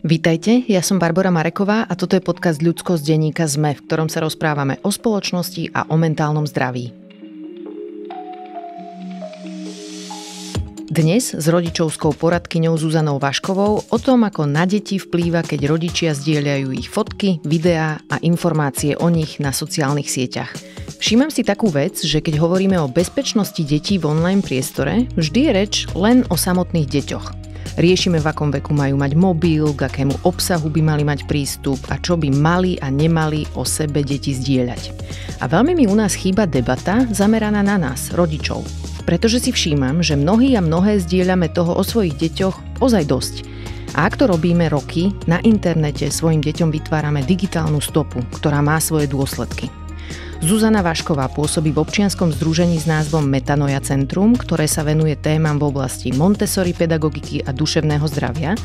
Vítajte, ja som Barbara Mareková a toto je podcast Ľudsko z denníka ZME, v ktorom sa rozprávame o spoločnosti a o mentálnom zdraví. Dnes s rodičovskou poradkyňou Zuzanou Vaškovou o tom, ako na deti vplýva, keď rodičia zdieľajú ich fotky, videá a informácie o nich na sociálnych sieťach. Všímam si takú vec, že keď hovoríme o bezpečnosti detí v online priestore, vždy je reč len o samotných deťoch. Riešime, v akom veku majú mať mobil, k akému obsahu by mali mať prístup a čo by mali a nemali o sebe deti zdieľať. A veľmi mi u nás chýba debata zameraná na nás, rodičov. Pretože si všímam, že mnohí a mnohé zdieľame toho o svojich deťoch ozaj dosť – a ak to robíme roky, na internete svojim deťom vytvárame digitálnu stopu, ktorá má svoje dôsledky. Zuzana Vašková pôsobí v občianskom združení s názvom Metanoja Centrum, ktoré sa venuje témam v oblasti Montessori pedagogiky a duševného zdravia.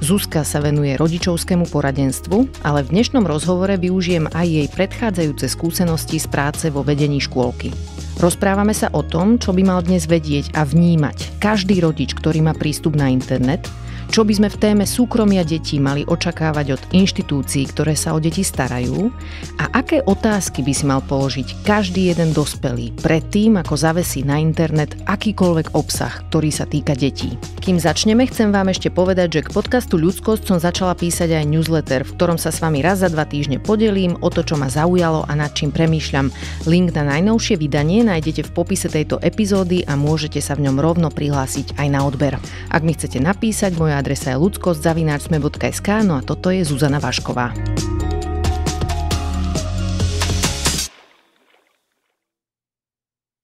Zuzka sa venuje rodičovskému poradenstvu, ale v dnešnom rozhovore využijem aj jej predchádzajúce skúsenosti z práce vo vedení škôlky. Rozprávame sa o tom, čo by mal dnes vedieť a vnímať každý rodič, ktorý má prístup na internet – čo by sme v téme súkromia detí mali očakávať od inštitúcií, ktoré sa o deti starajú a aké otázky by si mal položiť každý jeden dospelý predtým, ako zavesí na internet akýkoľvek obsah, ktorý sa týka detí. Kým začneme, chcem vám ešte povedať, že k podcastu Ľudskosť som začala písať aj newsletter, v ktorom sa s vami raz za dva týždne podelím o to, čo ma zaujalo a nad čím premýšľam. Link na najnovšie vydanie nájdete v popise tejto epizódy a môžete sa v ňom rovno prihlásiť aj na odber. Ak mi chcete napísať, moja adresa je ludskosť.sme.sk no a toto je Zuzana Vašková.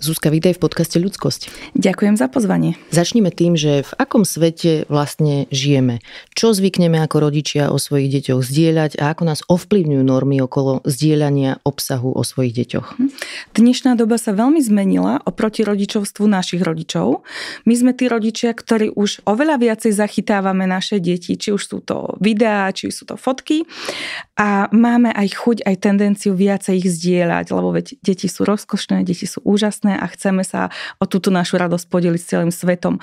Zuzka, vítaj v podcaste Ľudskosť. Ďakujem za pozvanie. Začnime tým, že v akom svete vlastne žijeme. Čo zvykneme ako rodičia o svojich deťoch zdieľať a ako nás ovplyvňujú normy okolo zdieľania obsahu o svojich deťoch? Mhm. Dnešná doba sa veľmi zmenila oproti rodičovstvu našich rodičov. My sme tí rodičia, ktorí už oveľa viacej zachytávame naše deti, či už sú to videá, či sú to fotky a máme aj chuť, aj tendenciu viacej ich zdieľať, lebo veď deti sú rozkošné, deti sú úžasné a chceme sa o túto našu radosť podeliť s celým svetom.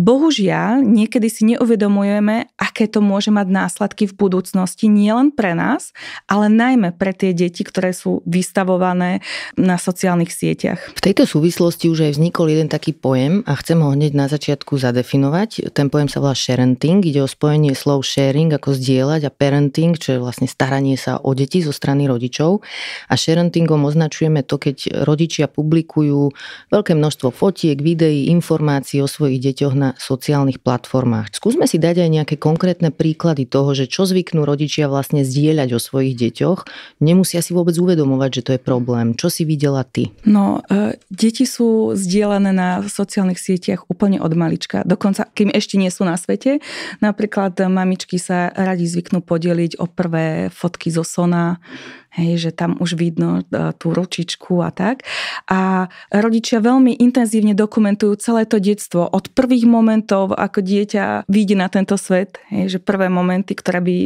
Bohužiaľ, niekedy si neuvedomujeme, aké to môže mať následky v budúcnosti, nielen pre nás, ale najmä pre tie deti, ktoré sú vystavované na sociálnych sieťach. V tejto súvislosti už aj vznikol jeden taký pojem a chcem ho hneď na začiatku zadefinovať. Ten pojem sa volá sharenting, ide o spojenie slov sharing ako zdieľať a parenting, čo je vlastne stále staranie sa o deti zo strany rodičov a sharentingom označujeme to, keď rodičia publikujú veľké množstvo fotiek, videí, informácií o svojich deťoch na sociálnych platformách. Skúsme si dať aj nejaké konkrétne príklady toho, že čo zvyknú rodičia vlastne zdieľať o svojich deťoch, nemusia si vôbec uvedomovať, že to je problém. Čo si videla ty? No, e, deti sú zdieľané na sociálnych sieťach úplne od malička. Dokonca, kým ešte nie sú na svete. Napríklad e, mamičky sa radi zvyknú podeliť o prvé fotky zo Sona, hej, že tam už vidno e, tú ručičku a tak. A rodičia veľmi intenzívne dokumentujú celé to detstvo od prvých momentov, ako dieťa vidí na tento svet, hej, že prvé momenty, ktoré by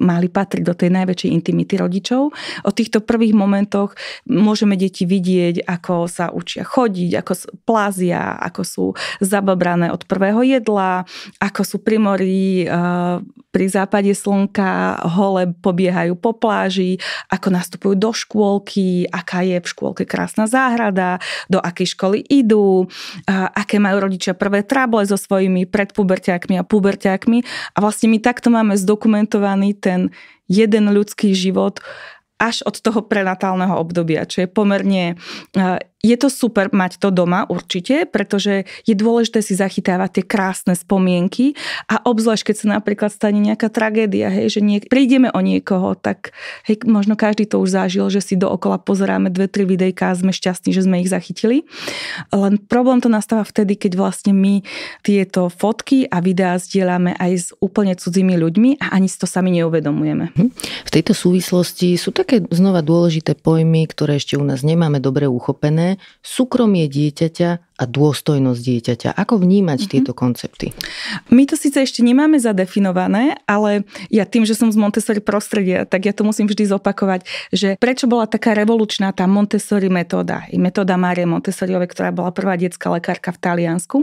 mali patriť do tej najväčšej intimity rodičov. O týchto prvých momentoch môžeme deti vidieť, ako sa učia chodiť, ako plázia, ako sú zababrané od prvého jedla, ako sú pri mori, eh, pri západe slnka, hole pobiehajú po pláži, ako nastupujú do škôlky, aká je v škôlke krásna záhrada, do akej školy idú, eh, aké majú rodičia prvé trable so svojimi predpuberťákmi a puberťákmi. A vlastne my takto máme zdokumentovaný ten jeden ľudský život až od toho prenatálneho obdobia, čo je pomerne eh, je to super mať to doma určite, pretože je dôležité si zachytávať tie krásne spomienky a obzvlášť, keď sa napríklad stane nejaká tragédia, hej, že niek- prídeme o niekoho, tak hej, možno každý to už zažil, že si dookola pozeráme dve, tri videjka a sme šťastní, že sme ich zachytili. Len problém to nastáva vtedy, keď vlastne my tieto fotky a videá zdieľame aj s úplne cudzími ľuďmi a ani si to sami neuvedomujeme. Mhm. V tejto súvislosti sú také znova dôležité pojmy, ktoré ešte u nás nemáme dobre uchopené súkromie dieťaťa a dôstojnosť dieťaťa. Ako vnímať mm-hmm. tieto koncepty? My to síce ešte nemáme zadefinované, ale ja tým, že som z Montessori prostredia, tak ja to musím vždy zopakovať, že prečo bola taká revolučná tá Montessori metóda, i metóda Márie Montessoriovej, ktorá bola prvá detská lekárka v Taliansku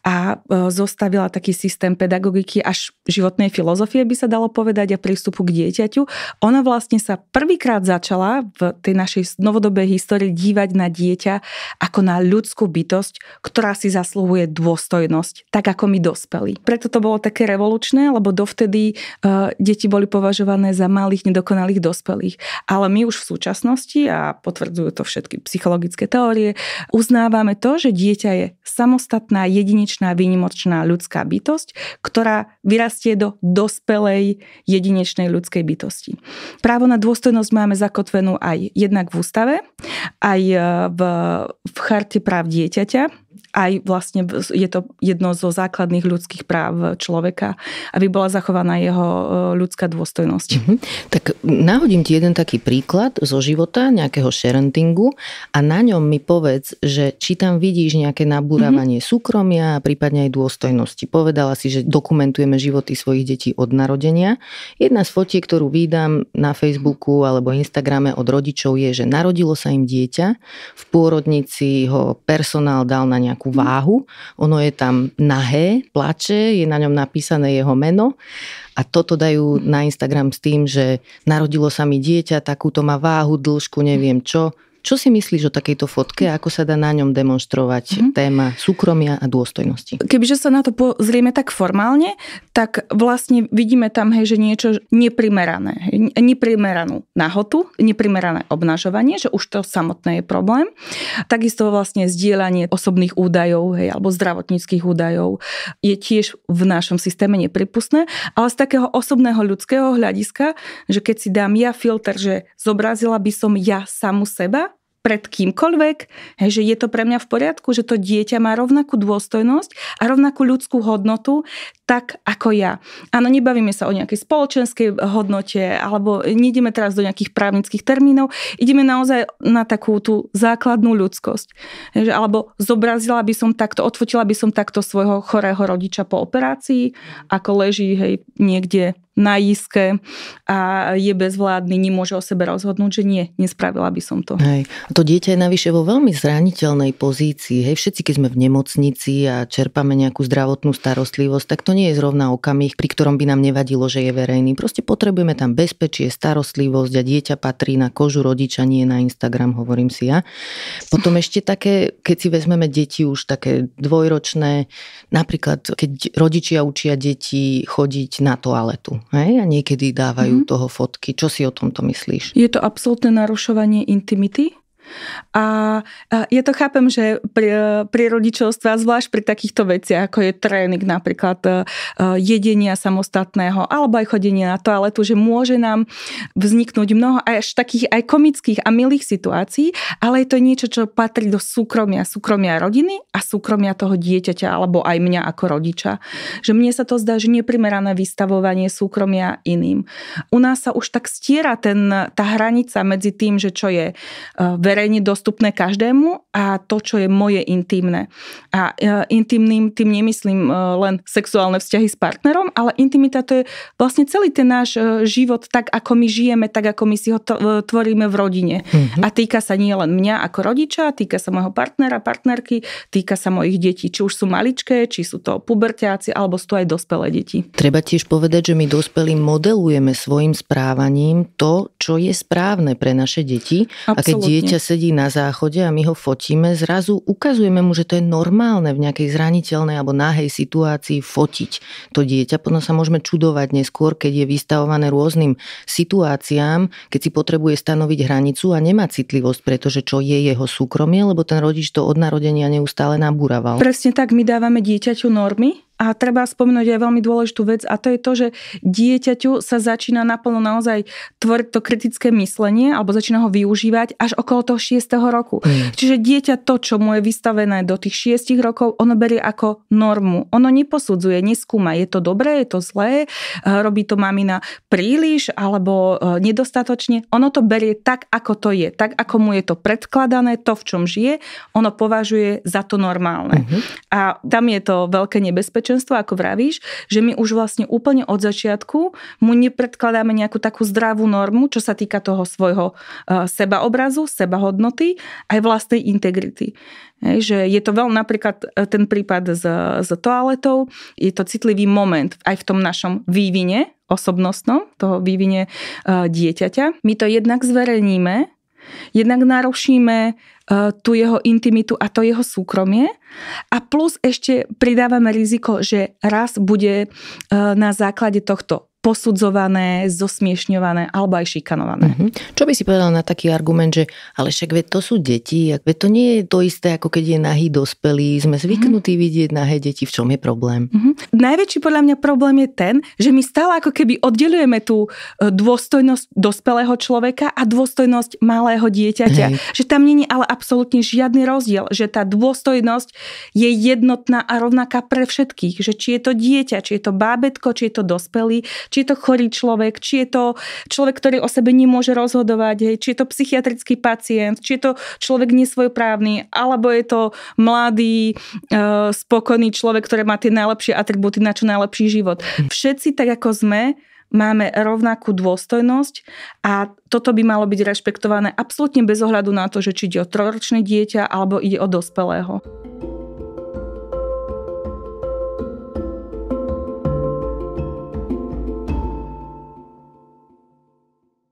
a e, zostavila taký systém pedagogiky až životnej filozofie, by sa dalo povedať, a prístupu k dieťaťu. Ona vlastne sa prvýkrát začala v tej našej novodobej histórii dívať na dieťa ako na ľudskú bytosť záležitosť, ktorá si zasluhuje dôstojnosť, tak ako my dospeli. Preto to bolo také revolučné, lebo dovtedy uh, deti boli považované za malých, nedokonalých dospelých. Ale my už v súčasnosti, a potvrdzujú to všetky psychologické teórie, uznávame to, že dieťa je samostatná, jedinečná, výnimočná ľudská bytosť, ktorá vyrastie do dospelej, jedinečnej ľudskej bytosti. Právo na dôstojnosť máme zakotvenú aj jednak v ústave, aj e, v, v charte práv dieťa, budete. aj vlastne je to jedno zo základných ľudských práv človeka, aby bola zachovaná jeho e, ľudská dôstojnosť. Mm-hmm. Tak nahodím ti jeden taký príklad zo života, nejakého sharentingu a na ňom mi povedz, že či tam vidíš nejaké nabúravanie mm-hmm. súkromia a prípadne aj dôstojnosti. Povedala si, že dokumentujeme životy svojich detí od narodenia. Jedna z fotiek, ktorú vydám na Facebooku alebo Instagrame od rodičov je, že narodilo sa im dieťa, v pôrodnici ho personál dal na nejakú váhu. Ono je tam nahé, plače, je na ňom napísané jeho meno a toto dajú na Instagram s tým, že narodilo sa mi dieťa, takúto má váhu, dĺžku, neviem čo čo si myslíš o takejto fotke a ako sa dá na ňom demonstrovať mm-hmm. téma súkromia a dôstojnosti? Kebyže sa na to pozrieme tak formálne, tak vlastne vidíme tam, hej, že niečo neprimerané, hej, neprimeranú nahotu, neprimerané obnažovanie, že už to samotné je problém. Takisto vlastne zdieľanie osobných údajov, hej, alebo zdravotníckých údajov je tiež v našom systéme nepripustné, ale z takého osobného ľudského hľadiska, že keď si dám ja filter, že zobrazila by som ja samu seba, pred kýmkoľvek, hej, že je to pre mňa v poriadku, že to dieťa má rovnakú dôstojnosť a rovnakú ľudskú hodnotu, tak ako ja. Áno, nebavíme sa o nejakej spoločenskej hodnote, alebo nejdeme teraz do nejakých právnických termínov, ideme naozaj na takú tú základnú ľudskosť. Hej, alebo zobrazila by som takto, odfotila by som takto svojho chorého rodiča po operácii, ako leží hej, niekde na iske a je bezvládny, nemôže o sebe rozhodnúť, že nie, nespravila by som to. Hej. A to dieťa je navyše vo veľmi zraniteľnej pozícii. Hej, všetci, keď sme v nemocnici a čerpame nejakú zdravotnú starostlivosť, tak to nie je zrovna okamih, pri ktorom by nám nevadilo, že je verejný. Proste potrebujeme tam bezpečie, starostlivosť a dieťa patrí na kožu rodiča, nie na Instagram, hovorím si ja. Potom ešte také, keď si vezmeme deti už také dvojročné, napríklad keď rodičia učia deti chodiť na toaletu hej? a niekedy dávajú mm. toho fotky. Čo si o tomto myslíš? Je to absolútne narušovanie intimity a ja to chápem, že pri, e, pri rodičovstve, zvlášť pri takýchto veciach, ako je tréning napríklad e, e, jedenia samostatného, alebo aj chodenie na toaletu, že môže nám vzniknúť mnoho až takých aj komických a milých situácií, ale je to niečo, čo patrí do súkromia, súkromia rodiny a súkromia toho dieťaťa, alebo aj mňa ako rodiča. Že mne sa to zdá, že neprimerané vystavovanie súkromia iným. U nás sa už tak stiera ten, tá hranica medzi tým, že čo je verejné verejne dostupné každému a to, čo je moje intimné. A e, intimným tým nemyslím e, len sexuálne vzťahy s partnerom, ale intimita to je vlastne celý ten náš e, život, tak ako my žijeme, tak ako my si ho tvoríme v rodine. Mm-hmm. A týka sa nie len mňa ako rodiča, týka sa môjho partnera, partnerky, týka sa mojich detí, či už sú maličké, či sú to pubertiaci, alebo sú to aj dospelé deti. Treba tiež povedať, že my dospelí modelujeme svojim správaním to, čo je správne pre naše deti. Absolutne. A keď dieťa sedí na záchode a my ho fotíme, zrazu ukazujeme mu, že to je normálne v nejakej zraniteľnej alebo náhej situácii fotiť to dieťa. Potom sa môžeme čudovať neskôr, keď je vystavované rôznym situáciám, keď si potrebuje stanoviť hranicu a nemá citlivosť, pretože čo je jeho súkromie, lebo ten rodič to od narodenia neustále nabúraval. Presne tak, my dávame dieťaťu normy, a treba spomenúť aj veľmi dôležitú vec a to je to, že dieťaťu sa začína naplno naozaj tvoriť to kritické myslenie alebo začína ho využívať až okolo toho 6. roku. Mm. Čiže dieťa to, čo mu je vystavené do tých 6 rokov, ono berie ako normu. Ono neposudzuje, neskúma, je to dobré, je to zlé, eh, robí to mamina príliš alebo eh, nedostatočne. Ono to berie tak, ako to je, tak, ako mu je to predkladané, to, v čom žije, ono považuje za to normálne. Mm-hmm. A tam je to veľké nebezpečenstvo spoločenstvo, ako vravíš, že my už vlastne úplne od začiatku mu nepredkladáme nejakú takú zdravú normu, čo sa týka toho svojho eh, sebaobrazu, sebahodnoty aj vlastnej integrity. Hej, že je to veľmi napríklad eh, ten prípad s, s toaletou, je to citlivý moment aj v tom našom vývine osobnostnom, toho vývine eh, dieťaťa. My to jednak zverejníme Jednak narušíme e, tú jeho intimitu a to jeho súkromie a plus ešte pridávame riziko, že raz bude e, na základe tohto posudzované, zosmiešňované alebo aj šikanované. Mm-hmm. Čo by si povedal na taký argument, že ale však ve, to sú deti, ve, to nie je to isté, ako keď je nahý dospelý, sme mhm. zvyknutí mm-hmm. vidieť nahé deti, v čom je problém? Mm-hmm. Najväčší podľa mňa problém je ten, že my stále ako keby oddelujeme tú e, dôstojnosť dospelého človeka a dôstojnosť malého dieťaťa. Hej. Že tam nie je ale absolútne žiadny rozdiel, že tá dôstojnosť je jednotná a rovnaká pre všetkých, že či je to dieťa, či je to bábetko, či je to dospelý, či je to chorý človek, či je to človek, ktorý o sebe nemôže rozhodovať, hej, či je to psychiatrický pacient, či je to človek nesvojprávny, alebo je to mladý, e, spokojný človek, ktorý má tie najlepšie atribúty na čo najlepší život. Hm. Všetci tak ako sme, máme rovnakú dôstojnosť a toto by malo byť rešpektované absolútne bez ohľadu na to, že či ide o trojročné dieťa alebo ide o dospelého.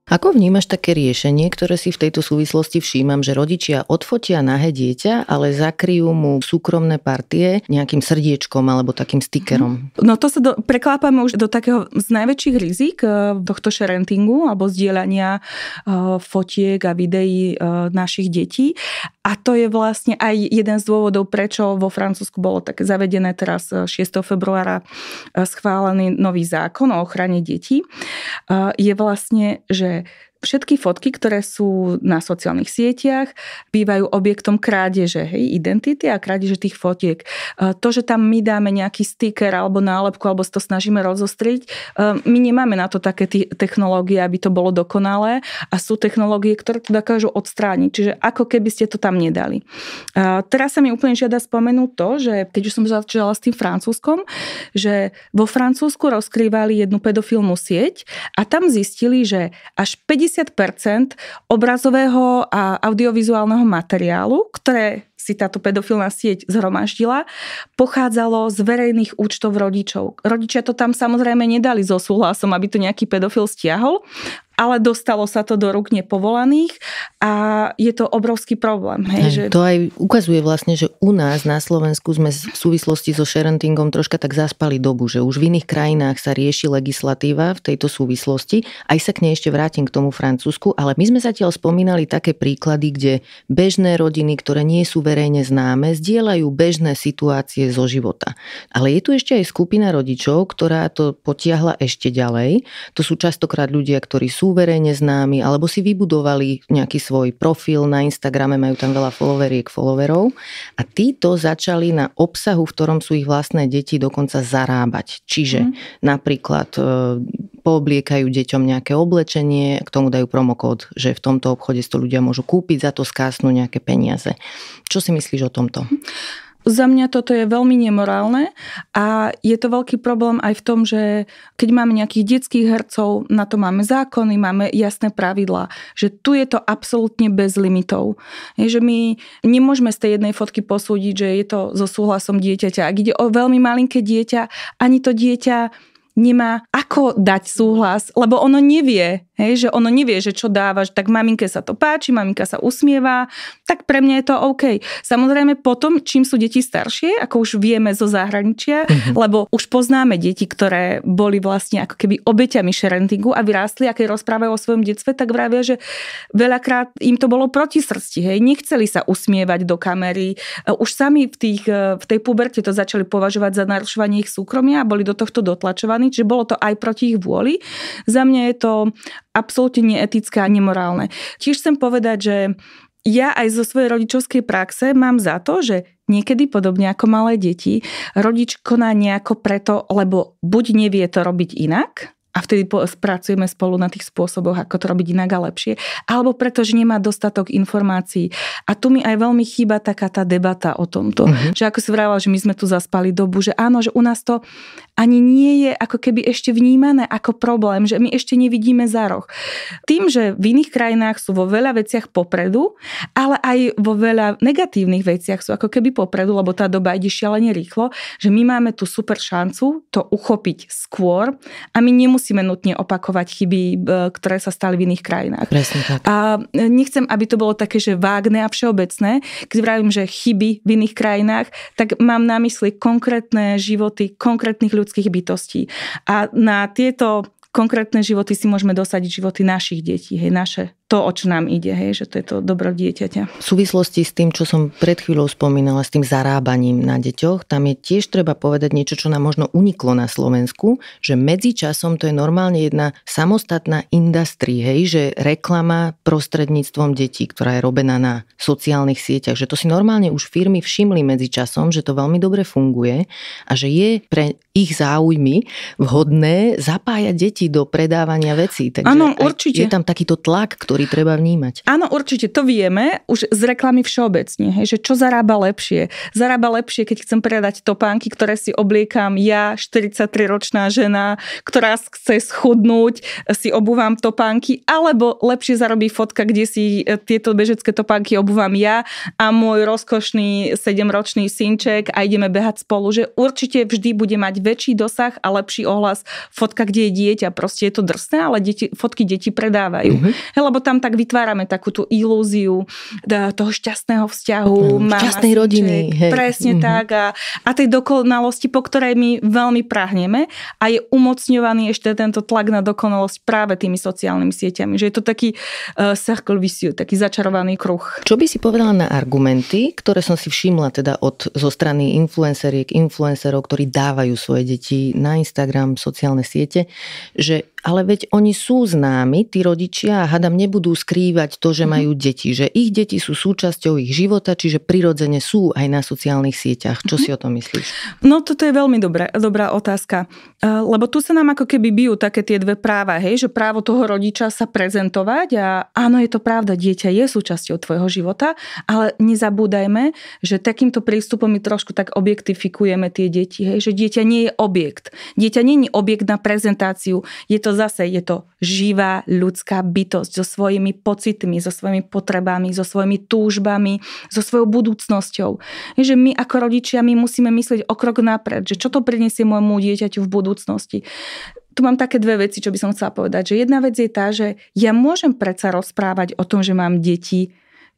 Ako vnímaš také riešenie, ktoré si v tejto súvislosti všímam, že rodičia odfotia nahé dieťa, ale zakryjú mu súkromné partie nejakým srdiečkom alebo takým stikerom? Mhm. No to sa do, preklápame už do takého z najväčších rizik e, tohto sharentingu alebo zdieľania e, fotiek a videí e, našich detí. A to je vlastne aj jeden z dôvodov, prečo vo Francúzsku bolo tak zavedené teraz 6. februára schválený nový zákon o ochrane detí, je vlastne, že Všetky fotky, ktoré sú na sociálnych sieťach, bývajú objektom krádeže hej, identity a krádeže tých fotiek. E, to, že tam my dáme nejaký sticker alebo nálepku, alebo to snažíme rozostriť, e, my nemáme na to také technológie, aby to bolo dokonalé a sú technológie, ktoré to dokážu odstrániť. Čiže ako keby ste to tam nedali. E, teraz sa mi úplne žiada spomenúť to, že keď už som začala s tým francúzskom, že vo Francúzsku rozkrývali jednu pedofilnú sieť a tam zistili, že až 50 90 obrazového a audiovizuálneho materiálu, ktoré si táto pedofilná sieť zhromaždila, pochádzalo z verejných účtov rodičov. Rodičia to tam samozrejme nedali so súhlasom, aby to nejaký pedofil stiahol, ale dostalo sa to do rúk nepovolaných a je to obrovský problém. Hej, že... To aj ukazuje vlastne, že u nás na Slovensku sme v súvislosti so sharentingom troška tak zaspali dobu, že už v iných krajinách sa rieši legislatíva v tejto súvislosti. Aj sa k nej ešte vrátim k tomu Francúzsku, ale my sme zatiaľ spomínali také príklady, kde bežné rodiny, ktoré nie sú verejne známe, zdieľajú bežné situácie zo života. Ale je tu ešte aj skupina rodičov, ktorá to potiahla ešte ďalej. To sú častokrát ľudia, ktorí sú sú verejne známi, alebo si vybudovali nejaký svoj profil na Instagrame, majú tam veľa followeriek, followerov a títo začali na obsahu, v ktorom sú ich vlastné deti dokonca zarábať. Čiže mm. napríklad e, poobliekajú deťom nejaké oblečenie, k tomu dajú promokód, že v tomto obchode si to ľudia môžu kúpiť, za to skásnu nejaké peniaze. Čo si myslíš o tomto? Mm. Za mňa toto je veľmi nemorálne a je to veľký problém aj v tom, že keď máme nejakých detských hercov, na to máme zákony, máme jasné pravidlá, že tu je to absolútne bez limitov. Je, že my nemôžeme z tej jednej fotky posúdiť, že je to so súhlasom dieťaťa. Ak ide o veľmi malinké dieťa, ani to dieťa nemá ako dať súhlas, lebo ono nevie, Hej, že ono nevie, že čo dávaš, tak maminke sa to páči, maminka sa usmieva, tak pre mňa je to OK. Samozrejme potom, čím sú deti staršie, ako už vieme zo zahraničia, mm-hmm. lebo už poznáme deti, ktoré boli vlastne ako keby obeťami šerentingu a vyrástli a keď rozprávajú o svojom detstve, tak vravia, že veľakrát im to bolo proti srsti, hej, nechceli sa usmievať do kamery, už sami v, tých, e, v tej puberte to začali považovať za narušovanie ich súkromia a boli do tohto dotlačovaní, že bolo to aj proti ich vôli. Za mňa je to absolútne neetické a nemorálne. Tiež chcem povedať, že ja aj zo svojej rodičovskej praxe mám za to, že niekedy podobne ako malé deti, rodič koná nejako preto, lebo buď nevie to robiť inak, a vtedy spracujeme spolu na tých spôsoboch, ako to robiť inak a lepšie, alebo preto, že nemá dostatok informácií. A tu mi aj veľmi chýba taká tá debata o tomto, uh-huh. že ako si vravala, že my sme tu zaspali dobu, že áno, že u nás to ani nie je ako keby ešte vnímané ako problém, že my ešte nevidíme za roh. Tým, že v iných krajinách sú vo veľa veciach popredu, ale aj vo veľa negatívnych veciach sú ako keby popredu, lebo tá doba ide šialene rýchlo, že my máme tú super šancu to uchopiť skôr a my nemusíme nutne opakovať chyby, e, ktoré sa stali v iných krajinách. Presne tak. A nechcem, aby to bolo také, že vágne a všeobecné, keď vravím, že chyby v iných krajinách, tak mám na mysli konkrétne životy konkrétnych ľudí, ľudských bytostí. A na tieto konkrétne životy si môžeme dosadiť životy našich detí, hej, naše to, o čo nám ide, hej, že to je to dobro dieťaťa. V súvislosti s tým, čo som pred chvíľou spomínala, s tým zarábaním na deťoch, tam je tiež treba povedať niečo, čo nám možno uniklo na Slovensku, že medzi časom to je normálne jedna samostatná industrie, hej, že reklama prostredníctvom detí, ktorá je robená na sociálnych sieťach, že to si normálne už firmy všimli medzi časom, že to veľmi dobre funguje a že je pre ich záujmy vhodné zapájať deti do predávania vecí. Takže ano, určite. je tam takýto tlak, ktorý ktorý treba vnímať. Áno, určite to vieme už z reklamy všeobecne, hej, že čo zarába lepšie. Zarába lepšie, keď chcem predať topánky, ktoré si obliekam ja, 43-ročná žena, ktorá chce schudnúť, si obúvam topánky, alebo lepšie zarobí fotka, kde si e, tieto bežecké topánky obúvam ja a môj rozkošný 7-ročný synček a ideme behať spolu, že určite vždy bude mať väčší dosah a lepší ohlas fotka, kde je dieťa. Proste je to drsné, ale deti, fotky deti predávajú. Uh-huh. lebo tam tam tak vytvárame takú tú ilúziu toho šťastného vzťahu. Mm, šťastnej rodiny. Hej. Presne mm-hmm. tak. A, a tej dokonalosti, po ktorej my veľmi prahneme a je umocňovaný ešte tento tlak na dokonalosť práve tými sociálnymi sieťami. Že je to taký uh, circle vicious, taký začarovaný kruh. Čo by si povedala na argumenty, ktoré som si všimla teda od, zo strany influenceriek, influencerov, ktorí dávajú svoje deti na Instagram, sociálne siete, že ale veď oni sú známi, tí rodičia, a hadam nebudú skrývať to, že mhm. majú deti, že ich deti sú súčasťou ich života, čiže prirodzene sú aj na sociálnych sieťach. Čo mm-hmm. si mhm. o tom myslíš? No toto je veľmi dobré, dobrá otázka, lebo tu sa nám ako keby bijú také tie dve práva, hej, že právo toho rodiča sa prezentovať a áno, je to pravda, dieťa je súčasťou tvojho života, ale nezabúdajme, že takýmto prístupom my trošku tak objektifikujeme tie deti, hej, že dieťa nie je objekt. Dieťa nie je objekt na prezentáciu, je to zase je to živá ľudská bytosť so svojimi pocitmi, so svojimi potrebami, so svojimi túžbami, so svojou budúcnosťou. Takže že my ako rodičia my musíme myslieť o krok napred, že čo to prinesie môjmu dieťaťu v budúcnosti tu mám také dve veci, čo by som chcela povedať. Že jedna vec je tá, že ja môžem predsa rozprávať o tom, že mám deti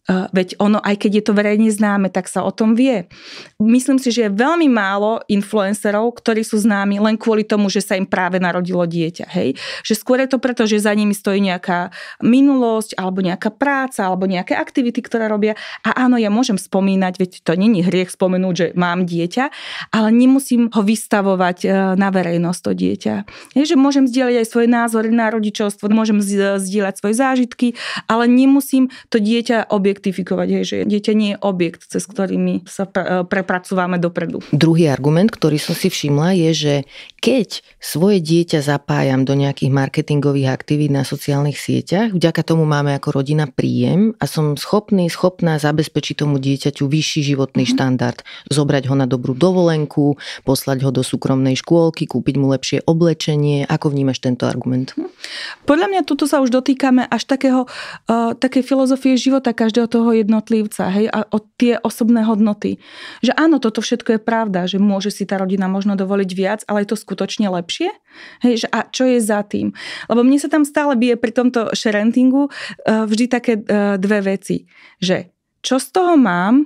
Veď ono, aj keď je to verejne známe, tak sa o tom vie. Myslím si, že je veľmi málo influencerov, ktorí sú známi len kvôli tomu, že sa im práve narodilo dieťa. Hej? Že skôr je to preto, že za nimi stojí nejaká minulosť, alebo nejaká práca, alebo nejaké aktivity, ktoré robia. A áno, ja môžem spomínať, veď to není hriech spomenúť, že mám dieťa, ale nemusím ho vystavovať e, na verejnosť to dieťa. Hej? Že môžem zdieľať aj svoje názory na rodičovstvo, môžem zdieľať svoje zážitky, ale nemusím to dieťa obie objektifikovať, hej, že dieťa nie je objekt, cez my sa pre, prepracovávame dopredu. Druhý argument, ktorý som si všimla, je, že keď svoje dieťa zapájam do nejakých marketingových aktivít na sociálnych sieťach, vďaka tomu máme ako rodina príjem a som schopný, schopná zabezpečiť tomu dieťaťu vyšší životný mm. štandard, zobrať ho na dobrú dovolenku, poslať ho do súkromnej škôlky, kúpiť mu lepšie oblečenie. Ako vnímaš tento argument? Mhm. Podľa mňa tuto sa už dotýkame až takého, uh, také filozofie života každého každého toho jednotlivca hej, a od tie osobné hodnoty. Že áno, toto všetko je pravda, že môže si tá rodina možno dovoliť viac, ale je to skutočne lepšie. Hej, že a čo je za tým? Lebo mne sa tam stále bije pri tomto sharentingu eh, vždy také eh, dve veci, že čo z toho mám,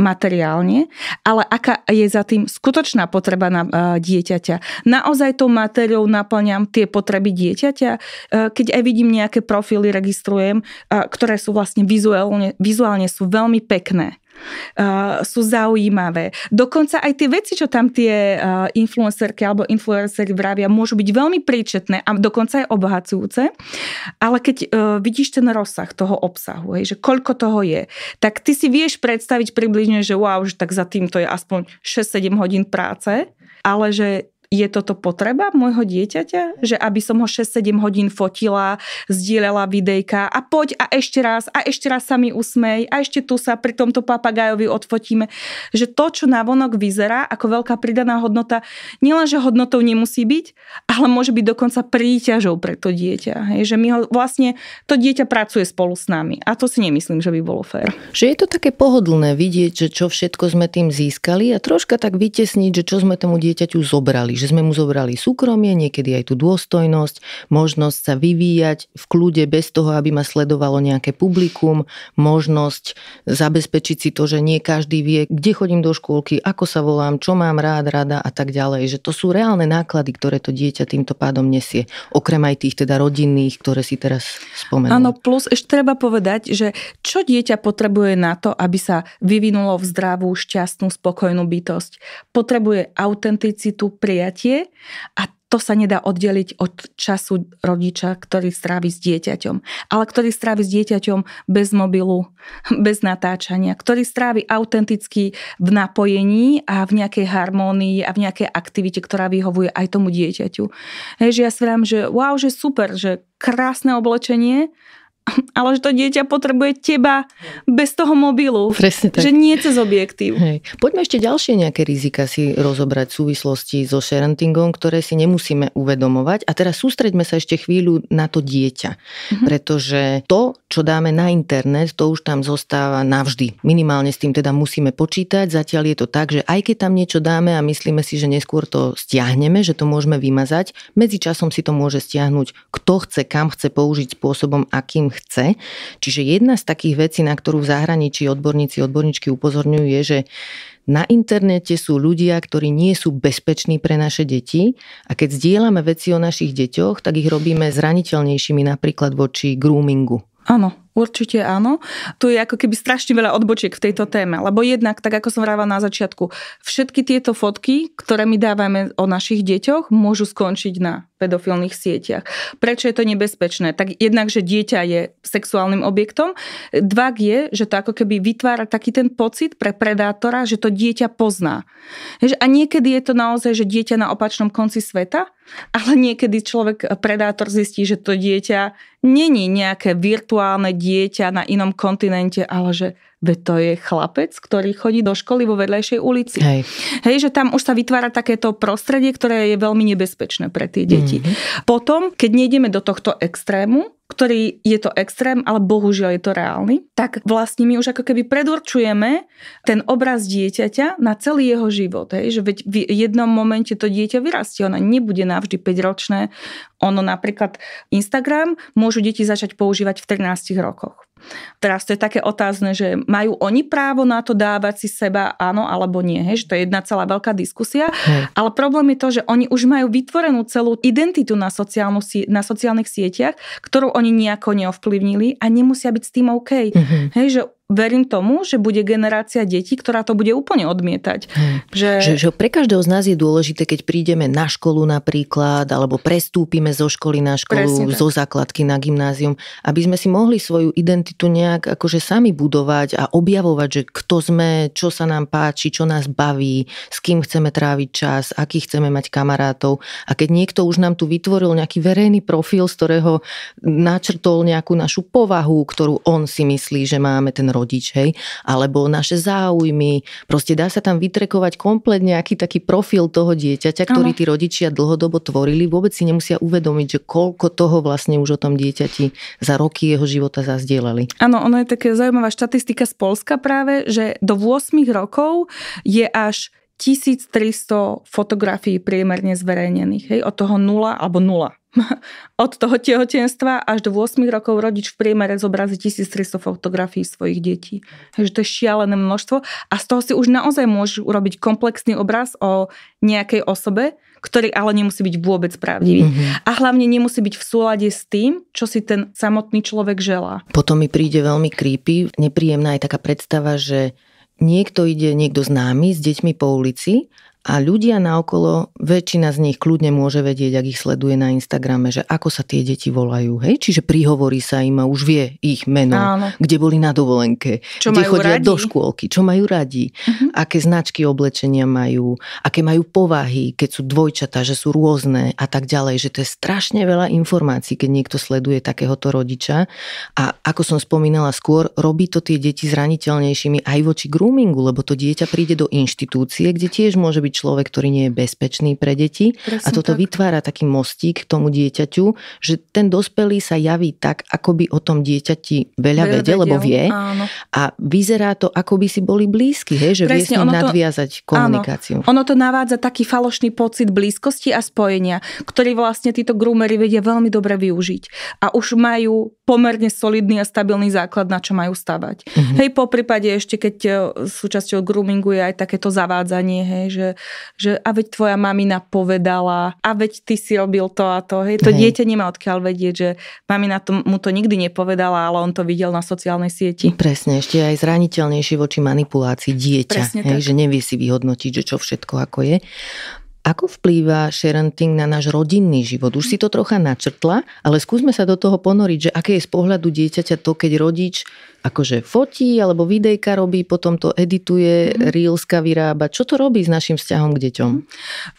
materiálne, ale aká je za tým skutočná potreba na e, dieťaťa. Naozaj tou materiou naplňam tie potreby dieťaťa, e, keď aj vidím nejaké profily, registrujem, e, ktoré sú vlastne vizuálne, vizuálne sú veľmi pekné uh, sú zaujímavé. Dokonca aj tie veci, čo tam tie uh, influencerky alebo influencery vravia, môžu byť veľmi príčetné a dokonca aj obohacujúce. Ale keď uh, vidíš ten rozsah toho obsahu, hej, že koľko toho je, tak ty si vieš predstaviť približne, že wow, že tak za týmto je aspoň 6-7 hodín práce, ale že je toto potreba môjho dieťaťa? Že aby som ho 6-7 hodín fotila, zdieľala videjka a poď a ešte raz a ešte raz sa mi usmej a ešte tu sa pri tomto papagajovi odfotíme. Že to, čo vonok vyzerá ako veľká pridaná hodnota, nielenže hodnotou nemusí byť, ale môže byť dokonca príťažou pre to dieťa. Hej? Že my ho vlastne, to dieťa pracuje spolu s nami a to si nemyslím, že by bolo fér. Že je to také pohodlné vidieť, že čo všetko sme tým získali a troška tak vytesniť, že čo sme tomu dieťaťu zobrali Takže sme mu zobrali súkromie, niekedy aj tú dôstojnosť, možnosť sa vyvíjať v kľude bez toho, aby ma sledovalo nejaké publikum, možnosť zabezpečiť si to, že nie každý vie, kde chodím do škôlky, ako sa volám, čo mám rád, rada a tak ďalej. Že to sú reálne náklady, ktoré to dieťa týmto pádom nesie. Okrem aj tých teda rodinných, ktoré si teraz spomenul. Áno, plus ešte treba povedať, že čo dieťa potrebuje na to, aby sa vyvinulo v zdravú, šťastnú, spokojnú bytosť. Potrebuje autenticitu, prijať prijatie a to sa nedá oddeliť od času rodiča, ktorý strávi s dieťaťom. Ale ktorý strávi s dieťaťom bez mobilu, bez natáčania. Ktorý strávi autenticky v napojení a v nejakej harmónii a v nejakej aktivite, ktorá vyhovuje aj tomu dieťaťu. Hej, že ja si vrám, že wow, že super, že krásne oblečenie, ale že to dieťa potrebuje teba bez toho mobilu. Presne tak. Že nie cez objektív. Hej. Poďme ešte ďalšie nejaké rizika si rozobrať v súvislosti so sharentingom, ktoré si nemusíme uvedomovať. A teraz sústreďme sa ešte chvíľu na to dieťa. Mhm. Pretože to, čo dáme na internet, to už tam zostáva navždy. Minimálne s tým teda musíme počítať. Zatiaľ je to tak, že aj keď tam niečo dáme a myslíme si, že neskôr to stiahneme, že to môžeme vymazať, medzi časom si to môže stiahnuť kto chce, kam chce použiť spôsobom, akým chce. Čiže jedna z takých vecí, na ktorú v zahraničí odborníci, odborníčky upozorňujú, je, že na internete sú ľudia, ktorí nie sú bezpeční pre naše deti a keď zdieľame veci o našich deťoch, tak ich robíme zraniteľnejšími napríklad voči groomingu. Áno, Určite áno. Tu je ako keby strašne veľa odbočiek v tejto téme, lebo jednak, tak ako som vravala na začiatku, všetky tieto fotky, ktoré my dávame o našich deťoch, môžu skončiť na pedofilných sieťach. Prečo je to nebezpečné? Tak jednak, že dieťa je sexuálnym objektom. Dvak je, že to ako keby vytvára taký ten pocit pre predátora, že to dieťa pozná. A niekedy je to naozaj, že dieťa na opačnom konci sveta, ale niekedy človek, predátor zistí, že to dieťa není nejaké virtuálne dieťa na inom kontinente, ale že veď to je chlapec, ktorý chodí do školy vo vedľajšej ulici. Hej. Hej, že tam už sa vytvára takéto prostredie, ktoré je veľmi nebezpečné pre tie deti. Mm-hmm. Potom, keď nejdeme do tohto extrému, ktorý je to extrém, ale bohužiaľ je to reálny, tak vlastne my už ako keby predurčujeme ten obraz dieťaťa na celý jeho život. Hej? Že veď v jednom momente to dieťa vyrastie, ona nebude navždy 5-ročné. Ono napríklad Instagram môžu deti začať používať v 13 rokoch. Teraz to je také otázne, že majú oni právo na to dávať si seba áno alebo nie, hej, že to je jedna celá veľká diskusia, hmm. ale problém je to, že oni už majú vytvorenú celú identitu na, sociálnu, na sociálnych sieťach, ktorú oni nejako neovplyvnili a nemusia byť s tým OK. Mm-hmm. Hej, že verím tomu, že bude generácia detí, ktorá to bude úplne odmietať. Hmm. Že... Že, že pre každého z nás je dôležité, keď prídeme na školu napríklad, alebo prestúpime zo školy na školu, Presne, zo základky na gymnázium, aby sme si mohli svoju identitu nejak akože sami budovať a objavovať, že kto sme, čo sa nám páči, čo nás baví, s kým chceme tráviť čas, akých chceme mať kamarátov. A keď niekto už nám tu vytvoril nejaký verejný profil, z ktorého načrtol nejakú našu povahu, ktorú on si myslí, že máme ten rodič, hej, alebo naše záujmy. Proste dá sa tam vytrekovať kompletne nejaký taký profil toho dieťaťa, ktorý tí rodičia dlhodobo tvorili. Vôbec si nemusia uvedomiť, že koľko toho vlastne už o tom dieťati za roky jeho života zazdielali. Áno, ono je také zaujímavá štatistika z Polska práve, že do 8 rokov je až 1300 fotografií priemerne zverejnených. Hej? Od toho 0 alebo 0. od toho tehotenstva až do 8 rokov rodič v priemere zobrazí 1300 fotografií svojich detí. Takže to je šialené množstvo a z toho si už naozaj môžeš urobiť komplexný obraz o nejakej osobe, ktorý ale nemusí byť vôbec pravdivý. Mm-hmm. A hlavne nemusí byť v súlade s tým, čo si ten samotný človek želá. Potom mi príde veľmi creepy, nepríjemná je taká predstava, že niekto ide, niekto známy s deťmi po ulici a ľudia na okolo, väčšina z nich kľudne môže vedieť, ak ich sleduje na Instagrame, že ako sa tie deti volajú. Hej? Čiže prihovorí sa im a už vie ich meno, Áno. kde boli na dovolenke, čo kde chodia radi. do škôlky, čo majú radi, uh-huh. aké značky oblečenia majú, aké majú povahy, keď sú dvojčatá, že sú rôzne a tak ďalej. Že to je strašne veľa informácií, keď niekto sleduje takéhoto rodiča. A ako som spomínala skôr, robí to tie deti zraniteľnejšími aj voči groomingu, lebo to dieťa príde do inštitúcie, kde tiež môže byť byť človek, ktorý nie je bezpečný pre deti. Presne a toto tak. vytvára taký mostík k tomu dieťaťu, že ten dospelý sa javí tak, ako by o tom dieťati veľa, veľa vedel, lebo vie. Áno. A vyzerá to, ako by si boli blízky, hej, že Presne, vie s ním nadviazať to, komunikáciu. Áno, ono to navádza taký falošný pocit blízkosti a spojenia, ktorý vlastne títo groomery vedia veľmi dobre využiť. A už majú pomerne solidný a stabilný základ, na čo majú stavať. Mm-hmm. Hej, po prípade ešte, keď e, súčasťou groomingu je aj takéto zavádzanie, hej, že že a veď tvoja mamina povedala, a veď ty si robil to a to. Hej. To hej. dieťa nemá odkiaľ vedieť, že mamina to, mu to nikdy nepovedala, ale on to videl na sociálnej sieti. Presne, ešte aj zraniteľnejšie voči manipulácii dieťa, hej, že nevie si vyhodnotiť, že čo všetko ako je. Ako vplýva sharenting na náš rodinný život? Už si to trocha načrtla, ale skúsme sa do toho ponoriť, že aké je z pohľadu dieťaťa to, keď rodič akože fotí alebo videjka robí, potom to edituje, mm-hmm. reelska vyrába. Čo to robí s našim vzťahom k deťom? Mhm.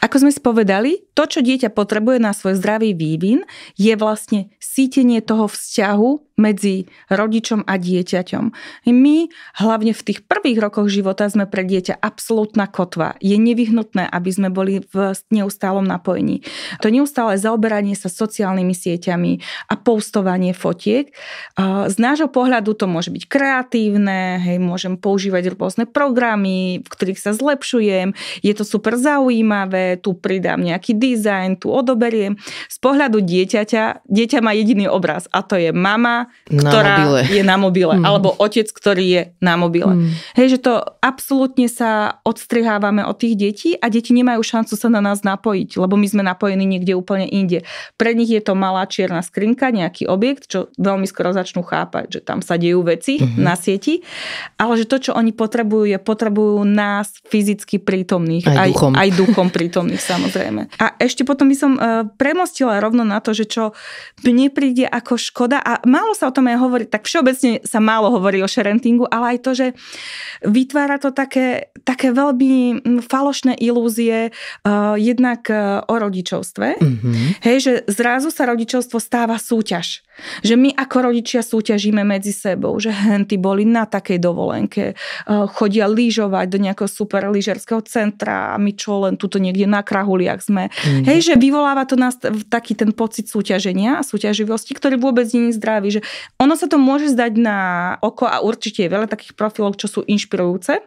Ako sme spovedali, to, čo dieťa potrebuje na svoj zdravý vývin, je vlastne sítenie toho vzťahu medzi rodičom a dieťaťom. My hlavne v tých prvých rokoch života sme pre dieťa absolútna kotva. Je nevyhnutné, aby sme boli v neustálom napojení. To neustále zaoberanie sa sociálnymi sieťami a postovanie fotiek. Z nášho pohľadu to môže môže byť kreatívne, hej, môžem používať rôzne programy, v ktorých sa zlepšujem, je to super zaujímavé, tu pridám nejaký dizajn, tu odoberiem. Z pohľadu dieťaťa, dieťa má jediný obraz a to je mama, ktorá na je na mobile, mm. alebo otec, ktorý je na mobile. Mm. Hej, že to absolútne sa odstrihávame od tých detí a deti nemajú šancu sa na nás napojiť, lebo my sme napojení niekde úplne inde. Pre nich je to malá čierna skrinka, nejaký objekt, čo veľmi skoro začnú chápať, že tam sa dejú veci veci mm-hmm. na sieti, ale že to, čo oni potrebujú, je potrebujú nás fyzicky prítomných. Aj, aj duchom. Aj duchom prítomných, samozrejme. A ešte potom by som e, premostila rovno na to, že čo mne príde ako škoda, a málo sa o tom aj hovorí, tak všeobecne sa málo hovorí o sharentingu, ale aj to, že vytvára to také, také veľmi falošné ilúzie uh, jednak uh, o rodičovstve. Mm-hmm. Hej, že zrazu sa rodičovstvo stáva súťaž. Že my ako rodičia súťažíme medzi sebou, že henty boli na takej dovolenke, eh, chodia lyžovať do nejakého super lyžerského centra a my čo len tuto niekde na krahuliach sme. Mm. Hej, že vyvoláva to nás taký ten pocit súťaženia a súťaživosti, ktorý vôbec nie je zdravý. Že ono sa to môže zdať na oko a určite je veľa takých profilov, čo sú inšpirujúce,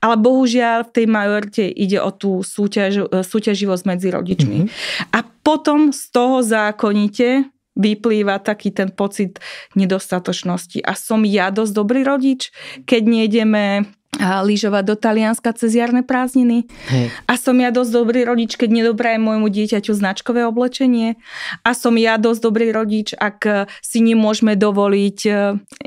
ale bohužiaľ v tej majorite ide o tú súťaž, súťaživosť medzi rodičmi. Mm-hmm. A potom z toho zákonite vyplýva taký ten pocit nedostatočnosti. A som ja dosť dobrý rodič, keď nejdeme lyžovať do Talianska cez jarné prázdniny. Hej. A som ja dosť dobrý rodič, keď nedobrajem môjmu dieťaťu značkové oblečenie. A som ja dosť dobrý rodič, ak e, si nemôžeme dovoliť, e,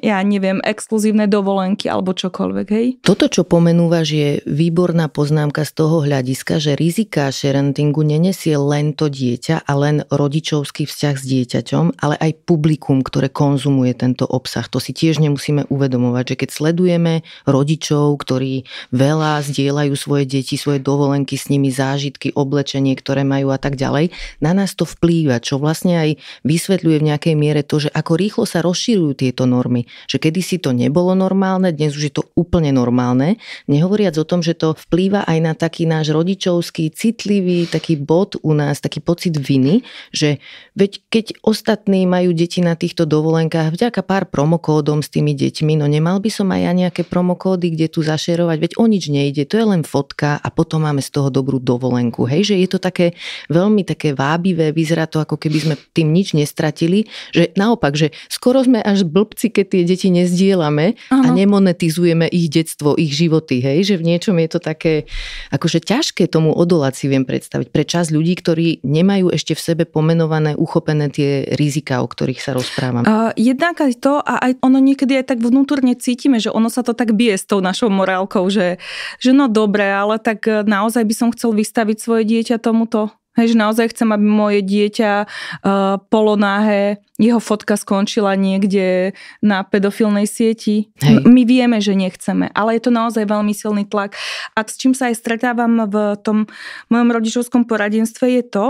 ja neviem, exkluzívne dovolenky alebo čokoľvek. Hej. Toto, čo pomenúvaš, je výborná poznámka z toho hľadiska, že rizika sharentingu nenesie len to dieťa a len rodičovský vzťah s dieťaťom, ale aj publikum, ktoré konzumuje tento obsah. To si tiež nemusíme uvedomovať, že keď sledujeme rodičov, ktorí veľa zdieľajú svoje deti, svoje dovolenky s nimi, zážitky, oblečenie, ktoré majú a tak ďalej. Na nás to vplýva, čo vlastne aj vysvetľuje v nejakej miere to, že ako rýchlo sa rozširujú tieto normy. Že kedysi to nebolo normálne, dnes už je to úplne normálne. Nehovoriac o tom, že to vplýva aj na taký náš rodičovský, citlivý taký bod u nás, taký pocit viny, že veď keď ostatní majú deti na týchto dovolenkách, vďaka pár promokódom s tými deťmi, no nemal by som aj ja nejaké promokódy, kde tu zašerovať, veď o nič nejde, to je len fotka a potom máme z toho dobrú dovolenku. Hej, že je to také veľmi také vábivé, vyzerá to ako keby sme tým nič nestratili, že naopak, že skoro sme až blbci, keď tie deti nezdielame ano. a nemonetizujeme ich detstvo, ich životy, hej, že v niečom je to také akože ťažké tomu odolať si viem predstaviť pre čas ľudí, ktorí nemajú ešte v sebe pomenované, uchopené tie rizika, o ktorých sa rozprávam. Uh, jednak aj to a aj ono niekedy aj tak vnútorne cítime, že ono sa to tak bije s tou našou morálkou, že, že no dobre, ale tak eh, naozaj by som chcel vystaviť svoje dieťa tomuto. Hej, že naozaj chcem, aby moje dieťa uh, polonáhe, jeho fotka skončila niekde na pedofilnej sieti. Hej. My vieme, že nechceme, ale je to naozaj veľmi silný tlak. A s čím sa aj stretávam v tom mojom rodičovskom poradenstve je to,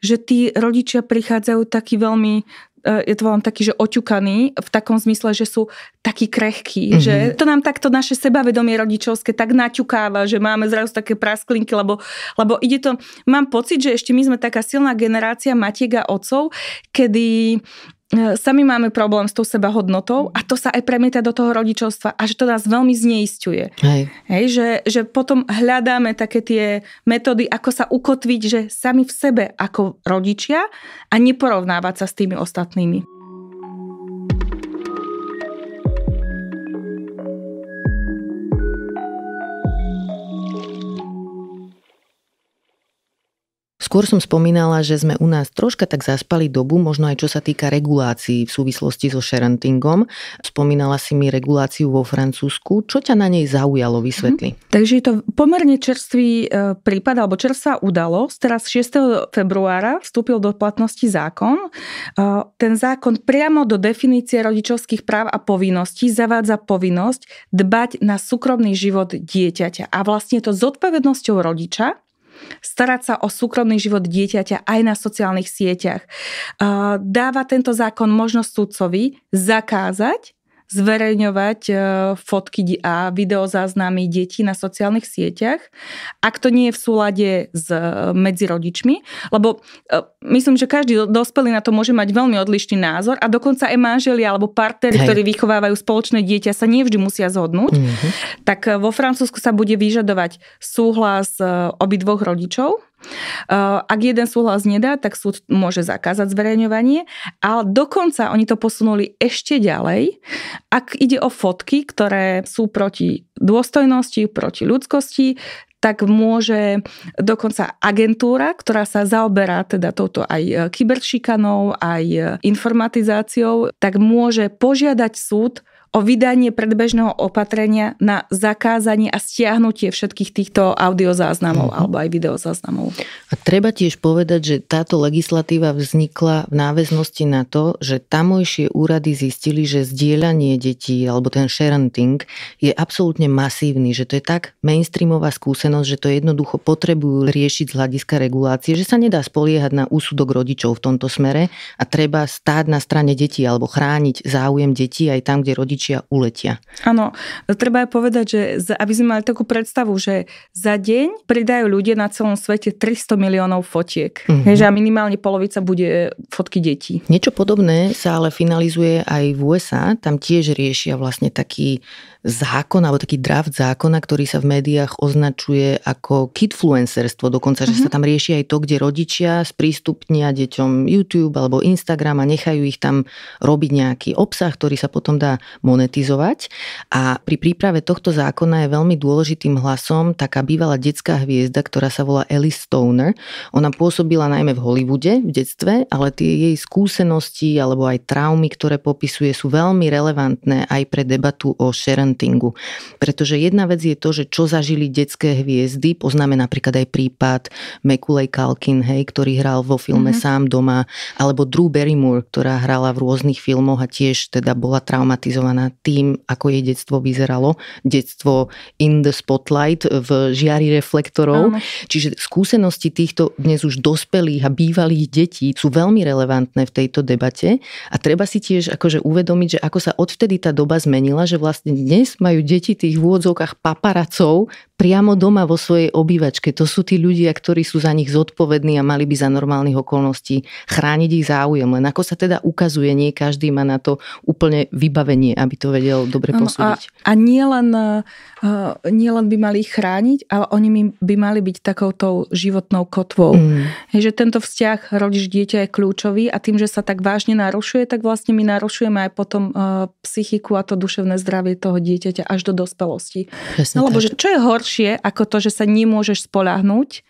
že tí rodičia prichádzajú takí veľmi Eh, je to volám taký, že oťukaný v takom zmysle, že sú takí krehkí, mm-hmm. že to nám takto naše sebavedomie rodičovské tak naťukáva, že máme zrazu také prasklinky, lebo, lebo ide to, mám pocit, že ešte my sme taká silná generácia matiek a otcov, kedy E, sami máme problém s tou seba hodnotou, a to sa aj premieta do toho rodičovstva a že to nás veľmi zneistuje. Hej. Hej, že, že potom hľadáme také tie metódy, ako sa ukotviť, že sami v sebe ako rodičia a neporovnávať sa s tými ostatnými. Skôr som spomínala, že sme u nás troška tak zaspali dobu, možno aj čo sa týka regulácií v súvislosti so sharentingom. Spomínala si mi reguláciu vo Francúzsku. Čo ťa na nej zaujalo? Vysvetli. Mm. Takže je to pomerne čerstvý e, prípad, alebo čerstvá udalosť. Teraz 6. februára vstúpil do platnosti zákon. E, ten zákon priamo do definície rodičovských práv a povinností zavádza povinnosť dbať na súkromný život dieťaťa. A vlastne je to zodpovednosťou rodiča, starať sa o súkromný život dieťaťa aj na sociálnych sieťach. Dáva tento zákon možnosť sudcovi zakázať zverejňovať e, fotky a videozáznamy detí na sociálnych sieťach, ak to nie je v súlade s, e, medzi rodičmi, lebo e, myslím, že každý dospelý na to môže mať veľmi odlišný názor a dokonca aj manželia alebo partnery, ktorí vychovávajú spoločné dieťa, sa nevždy musia zhodnúť. Mm-hmm. Tak vo Francúzsku sa bude vyžadovať súhlas obidvoch rodičov Uh, ak jeden súhlas nedá, tak súd môže zakázať zverejňovanie, ale dokonca oni to posunuli ešte ďalej. Ak ide o fotky, ktoré sú proti dôstojnosti, proti ľudskosti, tak môže dokonca agentúra, ktorá sa zaoberá teda touto aj e, kyberšikanou, aj e, informatizáciou, tak môže požiadať súd o vydanie predbežného opatrenia na zakázanie a stiahnutie všetkých týchto audiozáznamov mhm. alebo aj videozáznamov. A treba tiež povedať, že táto legislatíva vznikla v náväznosti na to, že tamojšie úrady zistili, že zdieľanie detí alebo ten sharenting je absolútne masívny, že to je tak mainstreamová skúsenosť, že to jednoducho potrebujú riešiť z hľadiska regulácie, že sa nedá spoliehať na úsudok rodičov v tomto smere a treba stáť na strane detí alebo chrániť záujem detí aj tam, kde rodič rodičia uletia. Áno, treba aj povedať, že aby sme mali takú predstavu, že za deň pridajú ľudia na celom svete 300 miliónov fotiek. Uh-huh. že a minimálne polovica bude fotky detí. Niečo podobné sa ale finalizuje aj v USA. Tam tiež riešia vlastne taký zákon alebo taký draft zákona, ktorý sa v médiách označuje ako kidfluencerstvo, dokonca, mm-hmm. že sa mhm. tam rieši aj to, kde rodičia sprístupnia deťom YouTube alebo Instagram a nechajú ich tam robiť nejaký obsah, ktorý sa potom dá monetizovať. A pri príprave tohto zákona je veľmi dôležitým hlasom taká bývalá detská hviezda, ktorá sa volá Alice Stoner. Ona pôsobila najmä v Hollywoode v detstve, ale tie jej skúsenosti alebo aj traumy, ktoré popisuje, sú veľmi relevantné aj pre debatu o Sharon parentingu. Pretože jedna vec je to, že čo zažili detské hviezdy, poznáme napríklad aj prípad Mekulej Kalkin, hej, ktorý hral vo filme mm-hmm. Sám doma, alebo Drew Barrymore, ktorá hrala v rôznych filmoch a tiež teda bola traumatizovaná tým, ako jej detstvo vyzeralo. Detstvo in the spotlight, v žiari reflektorov. Mm-hmm. Čiže skúsenosti týchto dnes už dospelých a bývalých detí sú veľmi relevantné v tejto debate a treba si tiež akože uvedomiť, že ako sa odvtedy tá doba zmenila, že vlastne dnes dnes majú deti tých v úvodzovkách paparacov priamo doma vo svojej obývačke. To sú tí ľudia, ktorí sú za nich zodpovední a mali by za normálnych okolností chrániť ich záujem. Len ako sa teda ukazuje, nie každý má na to úplne vybavenie, aby to vedel dobre posúdiť. A, a nielen eh, eh, nie len by mali ich chrániť, ale oni by mali byť takoutou životnou kotvou. Mm. Hej, že tento vzťah rodič-dieťa je kľúčový a tým, že sa tak vážne narušuje, tak vlastne my narušujeme aj potom eh, psychiku a to duševné zdravie toho dieťaťa až do dospelosti. Presne no, lebo že čo je horšie, horšie ako to, že sa nemôžeš spolahnúť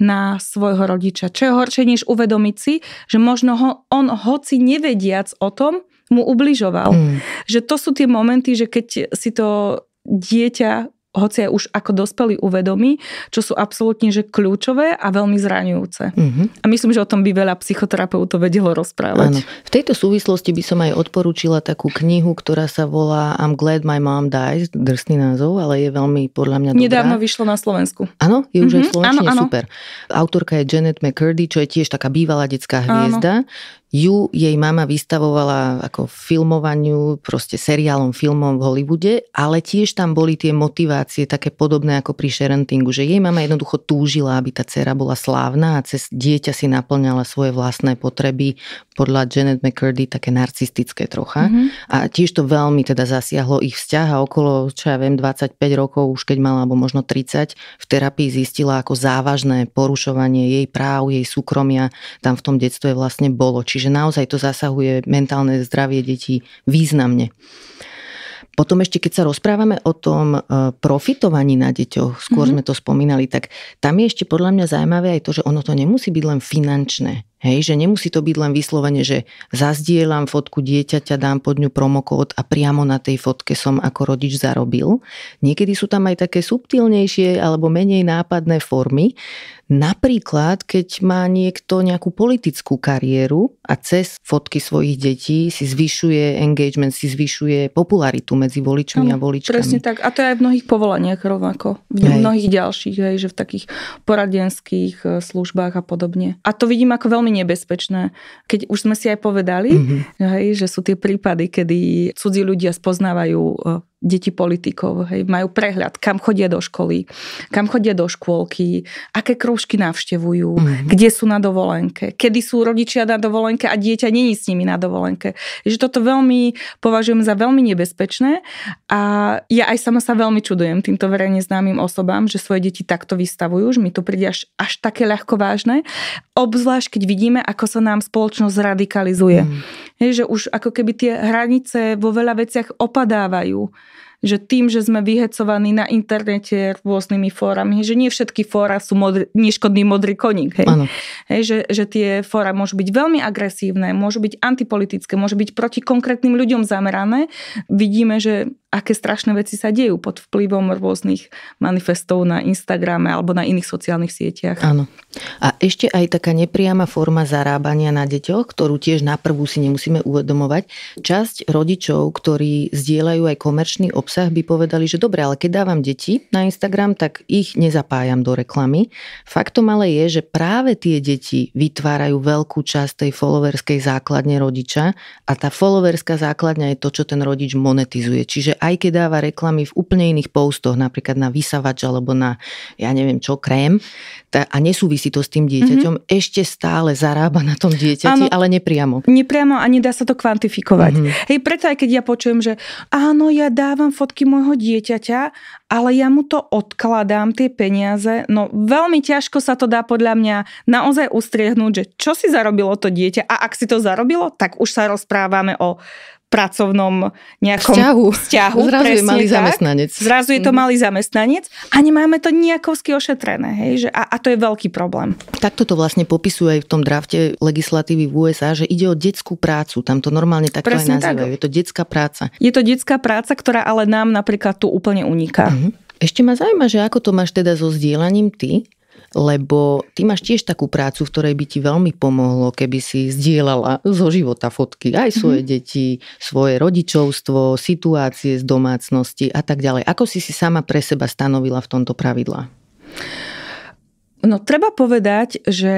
na svojho rodiča. Čo je horšie, než uvedomiť si, že možno ho, on hoci nevediac o tom, mu ubližoval. Mm. Že to sú tie momenty, že keď si to dieťa hoci aj už ako dospelí uvedomí, čo sú absolútne že kľúčové a veľmi zraňujúce. Mm-hmm. A myslím, že o tom by veľa psychoterapeutov vedelo rozprávať. Áno. V tejto súvislosti by som aj odporúčila takú knihu, ktorá sa volá I'm glad my mom dies, drsný názov, ale je veľmi podľa mňa dobrá. Nedávno vyšlo na Slovensku. Áno, je už mm-hmm. aj slovenčne mhm. áno, áno. super. Autorka je Janet McCurdy, čo je tiež taká bývalá detská hviezda. Áno ju jej mama vystavovala ako filmovaniu, proste seriálom, filmom v Hollywoode, ale tiež tam boli tie motivácie také podobné ako pri Sharentingu, že jej mama jednoducho túžila, aby tá dcera bola slávna a cez dieťa si naplňala svoje vlastné potreby, podľa Janet McCurdy také narcistické trocha. Mm-hmm. A tiež to veľmi teda zasiahlo ich vzťah a okolo, čo ja viem, 25 rokov, už keď mala alebo možno 30, v terapii zistila ako závažné porušovanie jej práv, jej súkromia tam v tom detstve vlastne bolo. Čiže Čiže naozaj to zasahuje mentálne zdravie detí významne. Potom ešte, keď sa rozprávame o tom e, profitovaní na deťoch, skôr mm-hmm. sme to spomínali, tak tam je ešte podľa mňa zaujímavé aj to, že ono to nemusí byť len finančné. Hej, že nemusí to byť len vyslovene, že zazdielam fotku dieťaťa, dám pod ňu promokód a priamo na tej fotke som ako rodič zarobil. Niekedy sú tam aj také subtilnejšie alebo menej nápadné formy, Napríklad, keď má niekto nejakú politickú kariéru a cez fotky svojich detí si zvyšuje engagement, si zvyšuje popularitu medzi voličmi ano, a voličkami. Presne tak. A to je aj v mnohých povolaniach rovnako. V hej. mnohých ďalších, hej, že v takých poradenských eh, službách a podobne. A to vidím ako veľmi nebezpečné. Keď už sme si aj povedali, mm-hmm. hej, že sú tie prípady, kedy cudzí ľudia spoznávajú eh, deti politikov, hej, majú prehľad, kam chodia do školy, kam chodia do škôlky, aké krúžky navštevujú, mm-hmm. kde sú na dovolenke, kedy sú rodičia na dovolenke a dieťa není s nimi na dovolenke. Že toto veľmi považujem za veľmi nebezpečné a ja aj sama sa veľmi čudujem týmto verejne známym osobám, že svoje deti takto vystavujú, že mi to príde až, až také ľahko vážne obzvlášť keď vidíme, ako sa nám spoločnosť radikalizuje. Mm. Je, že už ako keby tie hranice vo veľa veciach opadávajú že tým, že sme vyhecovaní na internete rôznymi fórami, že nie všetky fóra sú modr- neškodný modrý koník. Hej? Hej, že, že tie fóra môžu byť veľmi agresívne, môžu byť antipolitické, môžu byť proti konkrétnym ľuďom zamerané. Vidíme, že aké strašné veci sa dejú pod vplyvom rôznych manifestov na Instagrame alebo na iných sociálnych sieťach. Áno. A ešte aj taká nepriama forma zarábania na deťoch, ktorú tiež na prvú si nemusíme uvedomovať. Časť rodičov, ktorí zdieľajú aj komerčný obsah, obsah, by povedali, že dobre, ale keď dávam deti na Instagram, tak ich nezapájam do reklamy. Faktom ale je, že práve tie deti vytvárajú veľkú časť tej followerskej základne rodiča a tá followerská základňa je to, čo ten rodič monetizuje. Čiže aj keď dáva reklamy v úplne iných postoch, napríklad na vysavač alebo na, ja neviem čo, krém, tá, a nesúvisí to s tým dieťaťom, mm-hmm. ešte stále zarába na tom dieťati, ano, ale nepriamo. Nepriamo a nedá sa to kvantifikovať. Mm-hmm. Hej, preto aj keď ja počujem, že áno, ja dávam fotky môjho dieťaťa, ale ja mu to odkladám, tie peniaze. No veľmi ťažko sa to dá podľa mňa naozaj ustriehnúť, že čo si zarobilo to dieťa a ak si to zarobilo, tak už sa rozprávame o pracovnom nejakom vzťahu. vzťahu Zrazu je malý tak. zamestnanec. Zrazu je to mm. malý zamestnanec a nemáme to nejakovsky ošetrené. Hej? Že, a, a to je veľký problém. Takto to vlastne popisuje aj v tom drafte legislatívy v USA, že ide o detskú prácu. Tam to normálne takto Presne aj nazývajú. Tak. Je to detská práca. Je to detská práca, ktorá ale nám napríklad tu úplne uniká. Mm-hmm. Ešte ma zaujíma, že ako to máš teda so sdielaním ty, lebo ty máš tiež takú prácu, v ktorej by ti veľmi pomohlo, keby si zdieľala zo života fotky aj mhm. svoje mm-hmm. deti, svoje rodičovstvo, situácie z domácnosti a tak ďalej. Ako si si sama pre seba stanovila v tomto pravidla? No treba povedať, že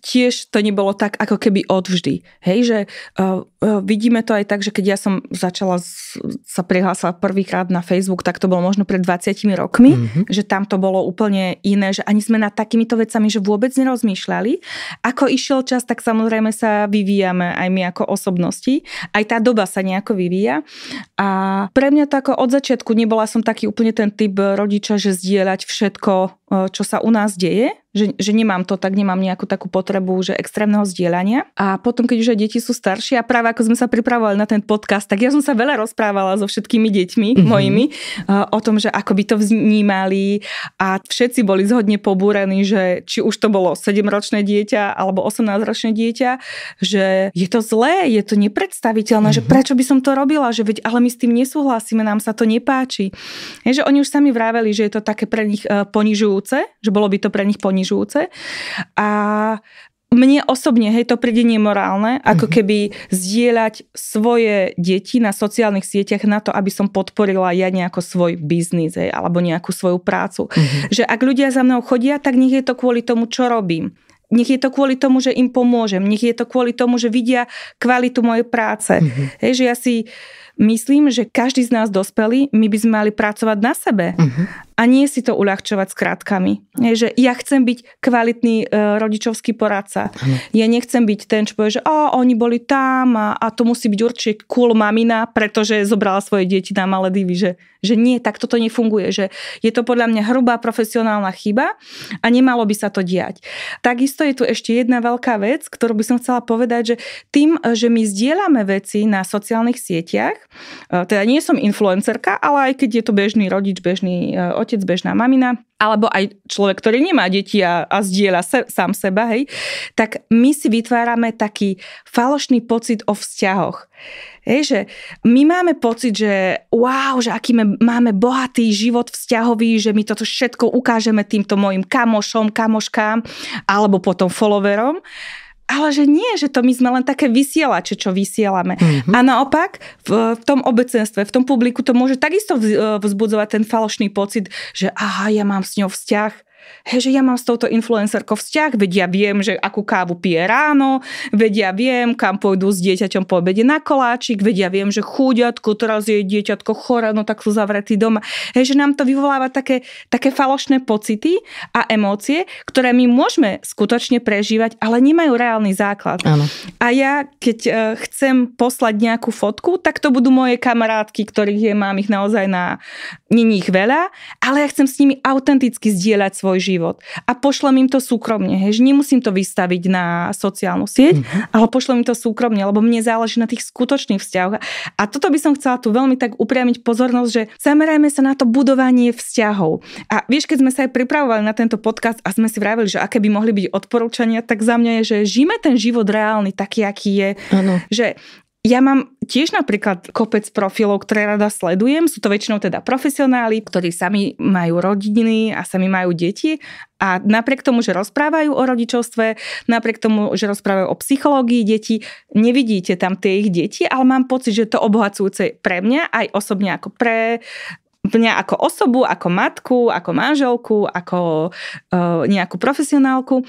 tiež to nebolo tak, ako keby odvždy. Hej, že uh, uh, vidíme to aj tak, že keď ja som začala z, sa prihlásila prvýkrát na Facebook, tak to bolo možno pred 20 rokmi, mm-hmm. že tam to bolo úplne iné, že ani sme nad takýmito vecami, že vôbec nerozmýšľali. Ako išiel čas, tak samozrejme sa vyvíjame aj my ako osobnosti. Aj tá doba sa nejako vyvíja. A pre mňa to ako od začiatku nebola som taký úplne ten typ rodiča, že zdieľať všetko, eh, čo sa u nás deje že, že nemám to tak, nemám nejakú takú potrebu, že extrémneho zdieľania. A potom, keď už aj deti sú staršie a práve ako sme sa pripravovali na ten podcast, tak ja som sa veľa rozprávala so všetkými deťmi mm-hmm. mojimi o tom, že ako by to vnímali a všetci boli zhodne pobúrení, že či už to bolo 7-ročné dieťa alebo 18-ročné dieťa, že je to zlé, je to nepredstaviteľné, mm-hmm. že mhm. prečo by som to robila, že veď ale my s tým nesúhlasíme, nám sa to nepáči. Je, že oni už sami vraveli, že je to také pre nich e, ponižujúce, že bolo by to pre nich ponižujúce ponižujúce. A mne osobne, hej, to príde nemorálne, ako mm-hmm. keby zdieľať svoje deti na sociálnych sieťach na to, aby som podporila ja nejako svoj biznis, hej, alebo nejakú svoju prácu. Mm-hmm. Že ak ľudia za mnou chodia, tak nech je to kvôli tomu, čo robím. Nech je to kvôli tomu, že im pomôžem. Nech je to kvôli tomu, že vidia kvalitu mojej práce. Mm-hmm. Hej, že ja si myslím, že každý z nás dospelí, my by sme mali pracovať na sebe. Mm-hmm a nie si to uľahčovať s krátkami. Je, že ja chcem byť kvalitný e, rodičovský poradca. Ja nechcem byť ten, čo povie, že a, oni boli tam a, a to musí byť určite cool mamina, pretože zobrala svoje deti na divy. Že, že nie, tak toto nefunguje. Že je to podľa mňa hrubá profesionálna chyba a nemalo by sa to diať. Takisto je tu ešte jedna veľká vec, ktorú by som chcela povedať, že tým, že my zdieľame veci na sociálnych sieťach, e, teda nie som influencerka, ale aj keď je to bežný rodič, bežný e, otec, bežná mamina, alebo aj človek, ktorý nemá deti a, a zdieľa se, sám seba, hej, tak my si vytvárame taký falošný pocit o vzťahoch. Hej, že my máme pocit, že wow, že aký máme bohatý život vzťahový, že my toto všetko ukážeme týmto mojim kamošom, kamoškám alebo potom followerom ale že nie, že to my sme len také vysielače, čo vysielame. Mm-hmm. A naopak v, v tom obecenstve, v tom publiku to môže takisto e, vzbudzovať ten falošný pocit, že aha, ja mám s ňou vzťah hej, že ja mám s touto influencerkou vzťah, vedia ja viem, že akú kávu pije ráno, vedia ja viem, kam pôjdu s dieťaťom po obede na koláčik, vedia ja viem, že chudiatko, teraz je dieťatko chore, no tak sú zavretí doma. Hej, že nám to vyvoláva také, také falošné pocity a emócie, ktoré my môžeme skutočne prežívať, ale nemajú reálny základ. Áno. A ja, keď e, chcem poslať nejakú fotku, tak to budú moje kamarátky, ktorých je, mám ich naozaj na... Není ich veľa, ale ja chcem s nimi autenticky zdieľať svoj svoj život. A pošlem im to súkromne, hej, že nemusím to vystaviť na sociálnu sieť, mm-hmm. ale pošlem im to súkromne, lebo mne záleží na tých skutočných vzťahoch. A toto by som chcela tu veľmi tak upriamiť pozornosť, že zamerajme sa na to budovanie vzťahov. A vieš, keď sme sa aj pripravovali na tento podcast a sme si vravili, že aké by mohli byť odporúčania, tak za mňa je, že žijeme ten život reálny, taký, aký je. Ano. Že ja mám tiež napríklad kopec profilov, ktoré rada sledujem. Sú to väčšinou teda profesionáli, ktorí sami majú rodiny a sami majú deti. A napriek tomu, že rozprávajú o rodičovstve, napriek tomu, že rozprávajú o psychológii detí, nevidíte tam tie ich deti, ale mám pocit, že to obohacujúce pre mňa aj osobne ako pre mňa ako osobu, ako matku, ako manželku, ako e, nejakú profesionálku,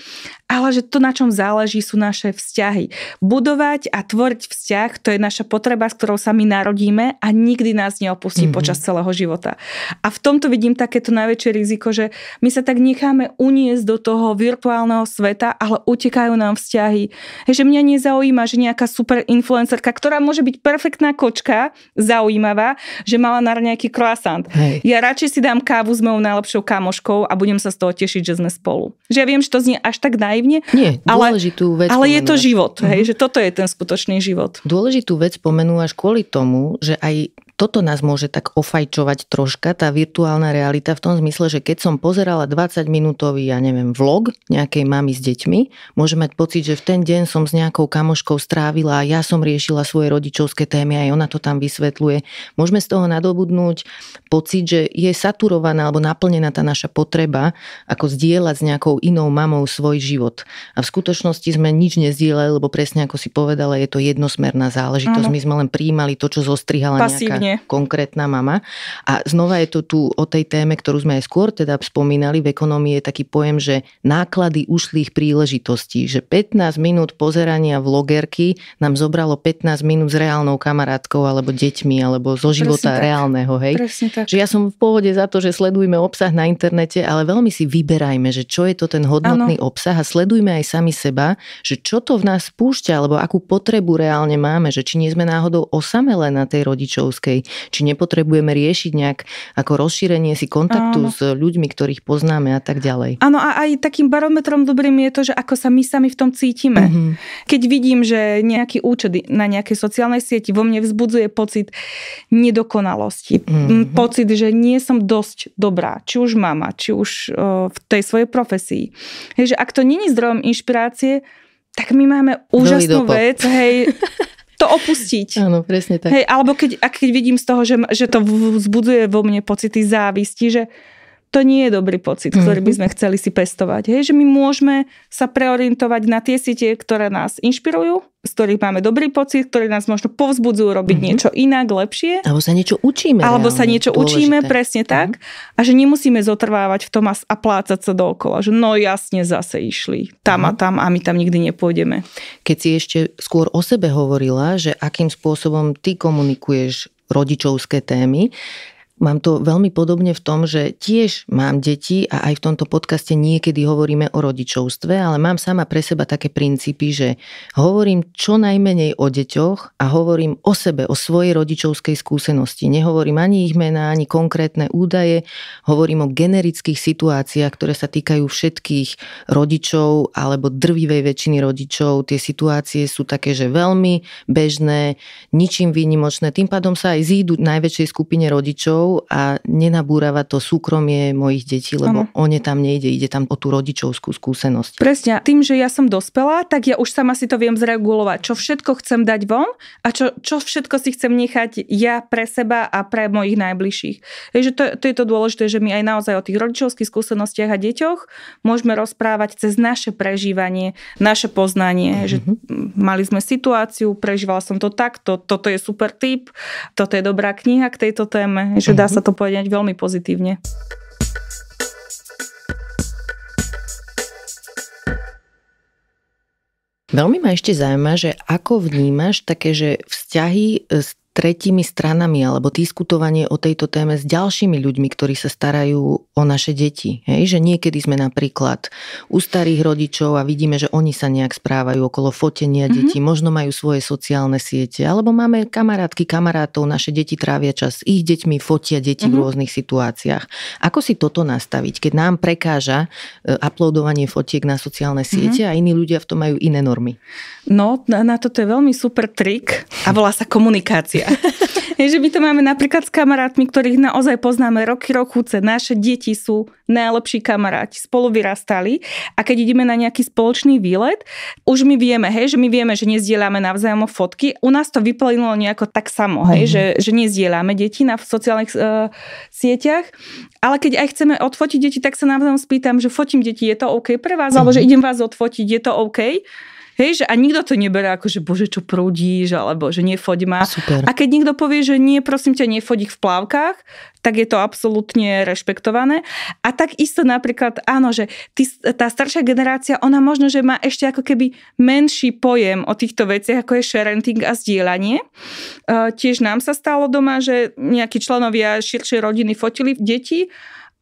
ale že to, na čom záleží, sú naše vzťahy. Budovať a tvoriť vzťah, to je naša potreba, s ktorou sa my narodíme a nikdy nás neopustí mm-hmm. počas celého života. A v tomto vidím takéto najväčšie riziko, že my sa tak necháme uniesť do toho virtuálneho sveta, ale utekajú nám vzťahy. Hej, že mňa nezaujíma, že nejaká super influencerka, ktorá môže byť perfektná kočka, zaujímavá, že mala na nejaký croissant. Hej. Ja radšej si dám kávu s mojou najlepšou kamoškou a budem sa z toho tešiť, že sme spolu. Že ja viem, že to znie až tak naivne, Nie, ale, vec ale je to život, uh-huh. hej, mhm. že toto je ten skutočný život. Dôležitú vec pomenú až kvôli tomu, že aj toto nás môže tak ofajčovať troška, tá virtuálna realita v tom zmysle, že keď som pozerala 20-minútový, ja neviem, vlog nejakej mamy s deťmi, môže mať pocit, že v ten deň som s nejakou kamoškou strávila a ja som riešila svoje rodičovské témy a aj ona to tam vysvetľuje. Môžeme z toho nadobudnúť pocit, že je saturovaná alebo naplnená tá naša potreba, ako zdieľať s nejakou inou mamou svoj život. A v skutočnosti sme nič nezdieľali, lebo presne ako si povedala, je to jednosmerná záležitosť. Ano. My sme len príjmali to, čo zostrihala Pasívne. nejaká Presne. konkrétna mama. A znova je to tu o tej téme, ktorú sme aj skôr teda spomínali, v ekonomii je taký pojem, že náklady ušlých príležitostí, že 15 minút pozerania vlogerky nám zobralo 15 minút s reálnou kamarátkou alebo deťmi alebo zo života Presne reálneho, hej? Presne tak. Že ja som v pohode za to, že sledujme obsah na internete, ale veľmi si vyberajme, že čo je to ten hodnotný ano. obsah a sledujme aj sami seba, že čo to v nás spúšťa alebo akú potrebu reálne máme, že či nie sme náhodou osamelé na tej rodičovskej blízkej. Či nepotrebujeme riešiť nejak ako rozšírenie si kontaktu Áno. s ľuďmi, ktorých poznáme a tak ďalej. Áno a aj takým barometrom dobrým je to, že ako sa my sami v tom cítime. Uh-huh. Keď vidím, že nejaký účet na nejakej sociálnej sieti vo mne vzbudzuje pocit nedokonalosti, uh-huh. pocit, že nie som dosť dobrá, či už mama, či už o, e, v tej svojej profesii. Hej, že ak to není zdrojom inšpirácie, tak my máme úžasnú vec, hej, to opustiť. Áno, presne tak. Hej, alebo keď, a keď vidím z toho, že, že to vzbudzuje vo mne pocity závisti, že to nie je dobrý pocit, ktorý by mhm. sme chceli si pestovať. Hej, že my môžeme sa preorientovať na tie siete, ktoré nás inšpirujú, z ktorých máme dobrý pocit, ktoré nás možno povzbudzujú robiť mm-hmm. niečo inak, lepšie. Alebo sa niečo učíme. Alebo reálne, sa niečo dôležité. učíme, presne mm-hmm. tak. A že nemusíme zotrvávať v tom a plácať sa dookola. Že no jasne, zase išli tam mm-hmm. a mhm. tam a my tam nikdy nepôjdeme. Keď si ešte skôr o sebe hovorila, že akým spôsobom ty komunikuješ rodičovské témy, Mám to veľmi podobne v tom, že tiež mám deti a aj v tomto podcaste niekedy hovoríme o rodičovstve, ale mám sama pre seba také princípy, že hovorím čo najmenej o deťoch a hovorím o sebe, o svojej rodičovskej skúsenosti. Nehovorím ani ich mená, ani konkrétne údaje, hovorím o generických situáciách, ktoré sa týkajú všetkých rodičov alebo drvivej väčšiny rodičov. Tie situácie sú také, že veľmi bežné, ničím výnimočné, tým pádom sa aj zídu najväčšej skupine rodičov rodičov a nenabúrava to súkromie mojich detí, lebo ano. o ne tam nejde, ide tam o tú rodičovskú skúsenosť. Presne, tým, že ja som dospelá, tak ja už sama si to viem zregulovať, čo všetko chcem dať von a čo, čo všetko si chcem nechať ja pre seba a pre mojich najbližších. Takže to, to je to dôležité, že my aj naozaj o tých rodičovských skúsenostiach a deťoch môžeme rozprávať cez naše prežívanie, naše poznanie, mm-hmm. že mhm. mali sme situáciu, prežívala som to takto, toto je super tip, toto je dobrá kniha k tejto téme, že Takže mm-hmm. dá sa to povedať veľmi pozitívne. Veľmi ma ešte zaujíma, že ako vnímaš také, že vzťahy s tretími stranami alebo diskutovanie o tejto téme s ďalšími ľuďmi, ktorí sa starajú o naše deti. Hej? Že niekedy sme napríklad u starých rodičov a vidíme, že oni sa nejak správajú okolo fotenia mm-hmm. detí, možno majú svoje sociálne siete, alebo máme kamarátky, kamarátov, naše deti trávia čas s ich deťmi, fotia deti mm-hmm. v mhm. rôznych situáciách. Ako si toto nastaviť, keď nám prekáža e, uploadovanie fotiek na sociálne mhm. siete mm-hmm. a iní ľudia v tom majú iné normy? No, na, na toto je veľmi super trik a volá sa komunikácia ľudia. Je, že my to máme napríklad s kamarátmi, ktorých naozaj poznáme roky, rokuce. Naše deti sú najlepší kamaráti, spolu vyrastali a keď ideme na nejaký spoločný výlet, už my vieme, hej, že my vieme, že nezdielame navzájom fotky. U nás to vyplynulo nejako tak samo, hej, mm-hmm. že, že nezdielame deti na sociálnych e, sieťach, ale keď aj chceme odfotiť deti, tak sa navzájom spýtam, že fotím deti, je to OK pre vás, mm-hmm. alebo mhm. že idem vás odfotiť, je to OK? Hej, že a nikto to neberá ako, že bože, čo prúdíš, alebo že nefoď ma. Super. A keď niekto povie, že nie, prosím ťa, nefodí v plávkach, tak je to absolútne rešpektované. A tak isto napríklad, áno, že tý, tá staršia generácia, ona možno, že má ešte ako keby menší pojem o týchto veciach, ako je sharenting a zdieľanie. E, tiež nám sa stalo doma, že nejakí členovia širšej rodiny fotili deti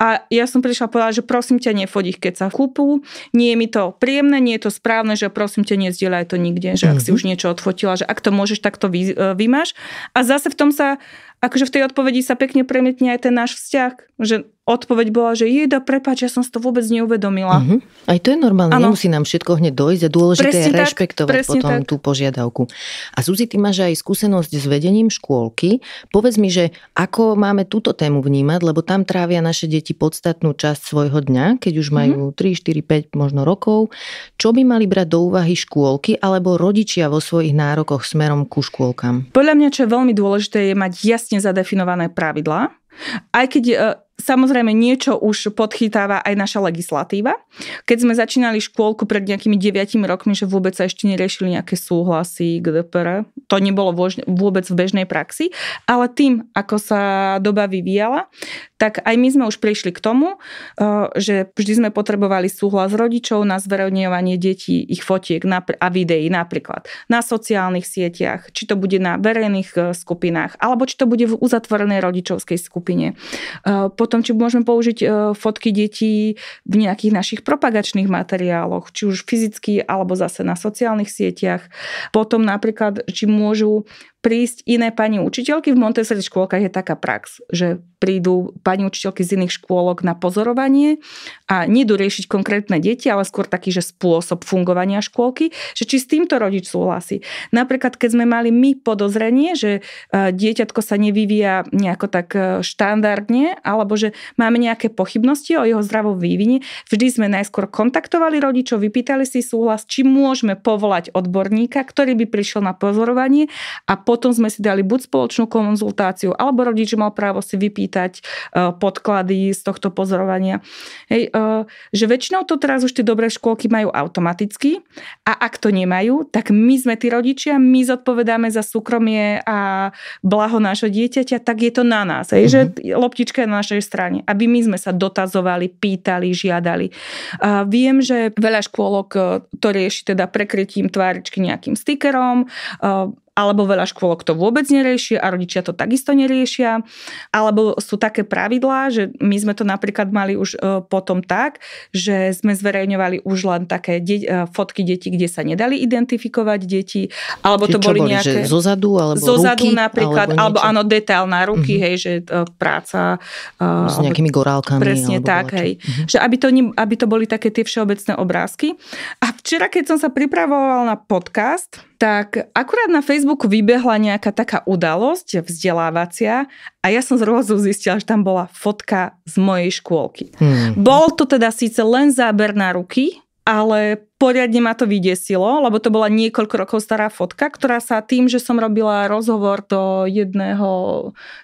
a ja som prišla povedala, že prosím ťa, nefoď ich, keď sa kúpu. Nie je mi to príjemné, nie je to správne, že prosím ťa, nezdieľaj to nikde, že mm-hmm. ak si mhm. už niečo odfotila, že ak to môžeš, tak to vy, e, vymáš. A zase v tom sa, akože v tej odpovedi sa pekne premietne aj ten náš vzťah, že odpoveď bola, že jeda, prepáč, ja som si to vôbec neuvedomila. Uh-huh. Aj to je normálne, ano. nemusí nám všetko hneď dojsť a dôležité presne je rešpektovať tak, potom tak. tú požiadavku. A Suzy, ty máš aj skúsenosť s vedením škôlky. Povedz mi, že ako máme túto tému vnímať, lebo tam trávia naše deti podstatnú časť svojho dňa, keď už majú uh-huh. 3, 4, 5 možno rokov. Čo by mali brať do úvahy škôlky alebo rodičia vo svojich nárokoch smerom ku škôlkam? Podľa mňa, čo je veľmi dôležité, je mať jasne zadefinované pravidlá. Aj keď e, samozrejme niečo už podchytáva aj naša legislatíva. Keď sme začínali škôlku pred nejakými 9 rokmi, že vôbec sa ešte neriešili nejaké súhlasy, GDPR, to nebolo vôbec v bežnej praxi, ale tým, ako sa doba vyvíjala, tak aj my sme už prišli k tomu, eh, že vždy sme potrebovali súhlas rodičov na zverejňovanie detí, ich fotiek a videí napríklad na sociálnych sieťach, či to bude na verejných eh, skupinách, alebo či to bude v uzatvorenej rodičovskej skupine. Eh, potom tom, či môžeme použiť e, fotky detí v nejakých našich propagačných materiáloch, či už fyzicky alebo zase na sociálnych sieťach. Potom napríklad, či môžu prísť iné pani učiteľky. V Montessori škôlkach je taká prax, že prídu pani učiteľky z iných škôlok na pozorovanie a nedú riešiť konkrétne deti, ale skôr taký, že spôsob fungovania škôlky, že či s týmto rodič súhlasí. Napríklad, keď sme mali my podozrenie, že e, dieťatko sa nevyvíja nejako tak e, štandardne, alebo že máme nejaké pochybnosti o jeho zdravom vývine, vždy sme najskôr kontaktovali rodičov, vypýtali si súhlas, či môžeme povolať odborníka, ktorý by prišiel na pozorovanie a potom sme si dali buď spoločnú konzultáciu, alebo rodič mal právo si vypýtať e, podklady z tohto pozorovania. Hej, e, že väčšinou to teraz už tie dobré škôlky majú automaticky a ak to nemajú, tak my sme tí rodičia, my zodpovedáme za súkromie a blaho nášho dieťaťa, tak je to na nás. Hej, mm-hmm. že mhm. loptička je na našej strane. Aby my sme sa dotazovali, pýtali, žiadali. A viem, že veľa škôlok e, to rieši teda prekrytím tváričky nejakým stikerom, alebo veľa škôlok to vôbec nerieši a rodičia to takisto neriešia, alebo sú také pravidlá, že my sme to napríklad mali už e, potom tak, že sme zverejňovali už len také de- e, fotky detí, kde sa nedali identifikovať deti, alebo Čiže to boli, boli nejaké... Že zozadu, alebo zozadu ruky, napríklad, alebo, alebo áno, detail na ruky, mm-hmm. hej, že e, práca... S nejakými gorálkami. Presne alebo tak, hej. Mm-hmm. Že aby to, aby to boli také tie všeobecné obrázky. A včera, keď som sa pripravovala na podcast, tak akurát na Facebooku vybehla nejaká taká udalosť vzdelávacia a ja som zrovna zistila, že tam bola fotka z mojej škôlky. Hmm. Bol to teda síce len záber na ruky, ale poriadne ma to vydesilo, lebo to bola niekoľko rokov stará fotka, ktorá sa tým, že som robila rozhovor do jedného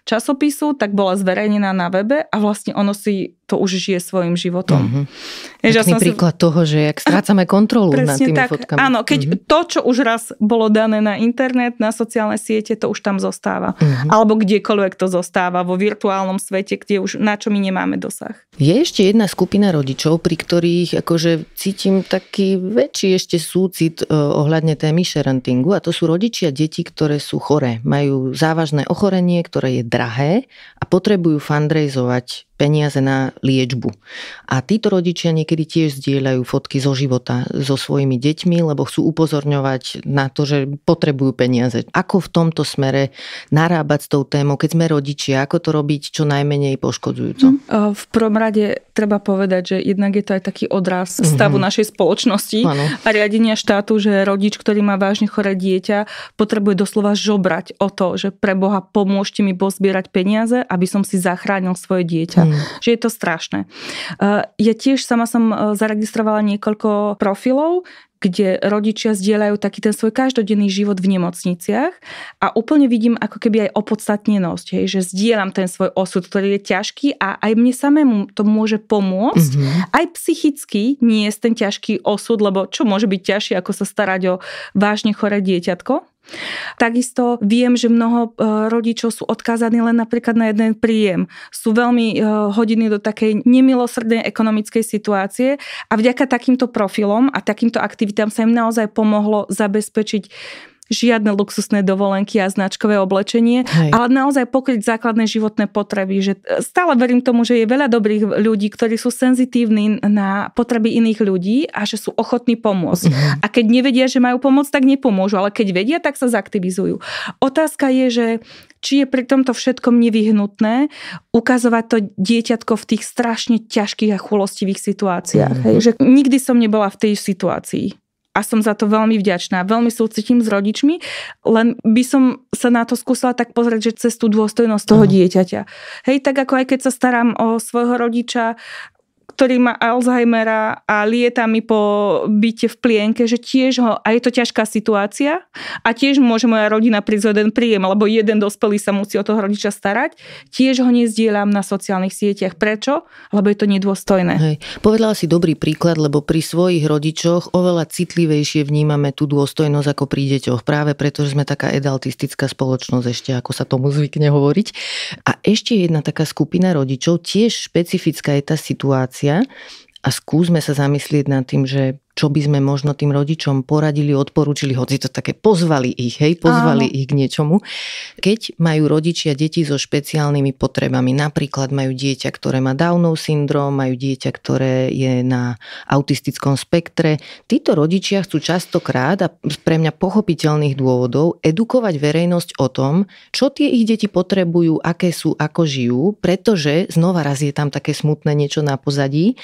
časopisu, tak bola zverejnená na webe a vlastne ono si to už žije svojim životom. Uh-huh. ja som príklad si... toho, že ak strácame kontrolu nad tými tak. fotkami. Áno, keď uh-huh. to, čo už raz bolo dané na internet, na sociálne siete, to už tam zostáva. Uh-huh. Alebo kdekoľvek to zostáva, vo virtuálnom svete, kde už na čo my nemáme dosah. Je ešte jedna skupina rodičov, pri ktorých akože cítim taký väčší ešte súcit e, ohľadne témy sharentingu a to sú rodičia detí, ktoré sú choré, majú závažné ochorenie, ktoré je drahé a potrebujú fundraizovať peniaze na liečbu. A títo rodičia niekedy tiež zdieľajú fotky zo života so svojimi deťmi, lebo chcú upozorňovať na to, že potrebujú peniaze. Ako v tomto smere narábať s tou témou, keď sme rodičia, ako to robiť čo najmenej poškodzujúco? Mhm. E, v prvom rade treba povedať, že jednak je to aj taký odraz mhm. stavu mm-hmm. našej spoločnosti ano. a riadenia štátu, že rodič, ktorý má vážne choré dieťa, potrebuje doslova žobrať o to, že pre Boha pomôžte mi pozbierať peniaze, aby som si zachránil svoje dieťa mm. že je to strašné. Eh, ja tiež sama som eh, zaregistrovala niekoľko profilov, kde rodičia zdieľajú taký ten svoj každodenný život v nemocniciach a úplne vidím ako keby aj opodstatnenosť, hej, že zdieľam ten svoj osud, ktorý je ťažký a aj mne samému to môže pomôcť. Mm-hmm. Aj psychicky nie je ten ťažký osud, lebo čo môže byť ťažšie, ako sa starať o vážne choré dieťatko? Takisto viem, že mnoho e, rodičov sú odkázaní len napríklad na jeden príjem. Sú veľmi e, hodiny do takej nemilosrdnej ekonomickej situácie a vďaka takýmto profilom a takýmto aktivitám sa im naozaj pomohlo zabezpečiť žiadne luxusné dovolenky a značkové oblečenie, Hej. ale naozaj pokryť základné životné potreby. Že e, stále verím tomu, že je veľa dobrých ľudí, ktorí sú senzitívni na potreby iných ľudí a že sú ochotní pomôcť. mm A keď nevedia, že majú pomoc, tak nepomôžu, ale keď vedia, tak sa zaktivizujú. Otázka je, že či je pri tomto všetkom nevyhnutné ukazovať to dieťatko v tých strašne ťažkých a chulostivých situáciách. Mm-hmm. Hej? Že nikdy som nebola v tej situácii a som za to veľmi vďačná. Veľmi súcitím s rodičmi, len by som sa na to skúsila tak pozrieť, že cez tú dôstojnosť toho dieťaťa. Hej, tak ako aj keď sa starám o svojho rodiča, ktorý má Alzheimera a lieta mi po byte v plienke, že tiež ho, a je to ťažká situácia a tiež môže moja rodina prísť jeden príjem, lebo jeden dospelý sa musí o toho rodiča starať, tiež ho nezdielam na sociálnych sieťach. Prečo? Lebo je to nedôstojné. Hej. Povedala si dobrý príklad, lebo pri svojich rodičoch oveľa citlivejšie vnímame tú dôstojnosť ako pri deťoch. Práve preto, že sme taká edaltistická spoločnosť ešte, ako sa tomu zvykne hovoriť. A ešte jedna taká skupina rodičov, tiež špecifická je tá situácia, situácia a skúsme sa zamyslieť nad tým, že čo by sme možno tým rodičom poradili, odporúčili, hoci to také pozvali ich, hej, pozvali Áno. ich k niečomu. Keď majú rodičia deti so špeciálnymi potrebami, napríklad majú dieťa, ktoré má Downov syndrom, majú dieťa, ktoré je na autistickom spektre, títo rodičia chcú častokrát a pre mňa pochopiteľných dôvodov edukovať verejnosť o tom, čo tie ich deti potrebujú, aké sú, ako žijú, pretože znova raz je tam také smutné niečo na pozadí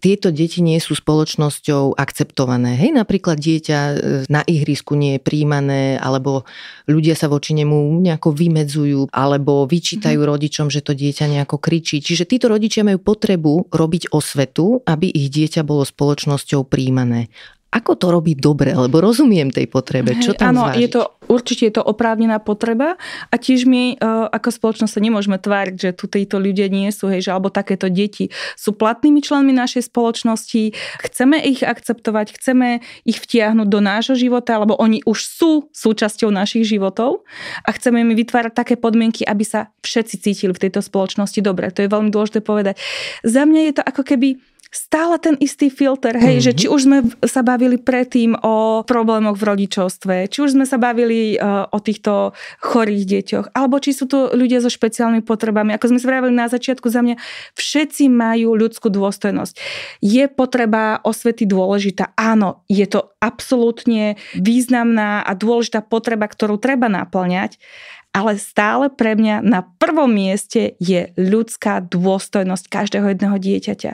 tieto deti nie sú spoločnosťou akceptované. Hej, napríklad dieťa e, na ihrisku nie je príjmané, alebo ľudia sa voči nemu nejako vymedzujú, alebo vyčítajú mm-hmm. rodičom, že to dieťa nejako kričí. Čiže títo rodičia majú potrebu robiť osvetu, aby ich dieťa bolo spoločnosťou príjmané. Ako to robí dobre? Lebo rozumiem tej potrebe. Čo tam Áno, je to, určite je to oprávnená potreba a tiež my e, ako spoločnosť sa nemôžeme tváriť, že tu títo ľudia nie sú, hej, že alebo takéto deti sú platnými členmi našej spoločnosti, chceme ich akceptovať, chceme ich vtiahnuť do nášho života, lebo oni už sú súčasťou našich životov a chceme im vytvárať také podmienky, aby sa všetci cítili v tejto spoločnosti dobre. To je veľmi dôležité povedať. Za mňa je to ako keby stále ten istý filter, hej, mm-hmm. že mhm. či už sme sa bavili predtým o problémoch v rodičovstve, či už sme sa bavili uh, o týchto chorých deťoch, alebo či sú to ľudia so špeciálnymi potrebami. Ako sme spravili na začiatku, za mňa všetci majú ľudskú dôstojnosť. Je potreba osvety dôležitá? Áno, je to absolútne významná a dôležitá potreba, ktorú treba naplňať, ale stále pre mňa na prvom mieste je ľudská dôstojnosť každého jedného dieťaťa.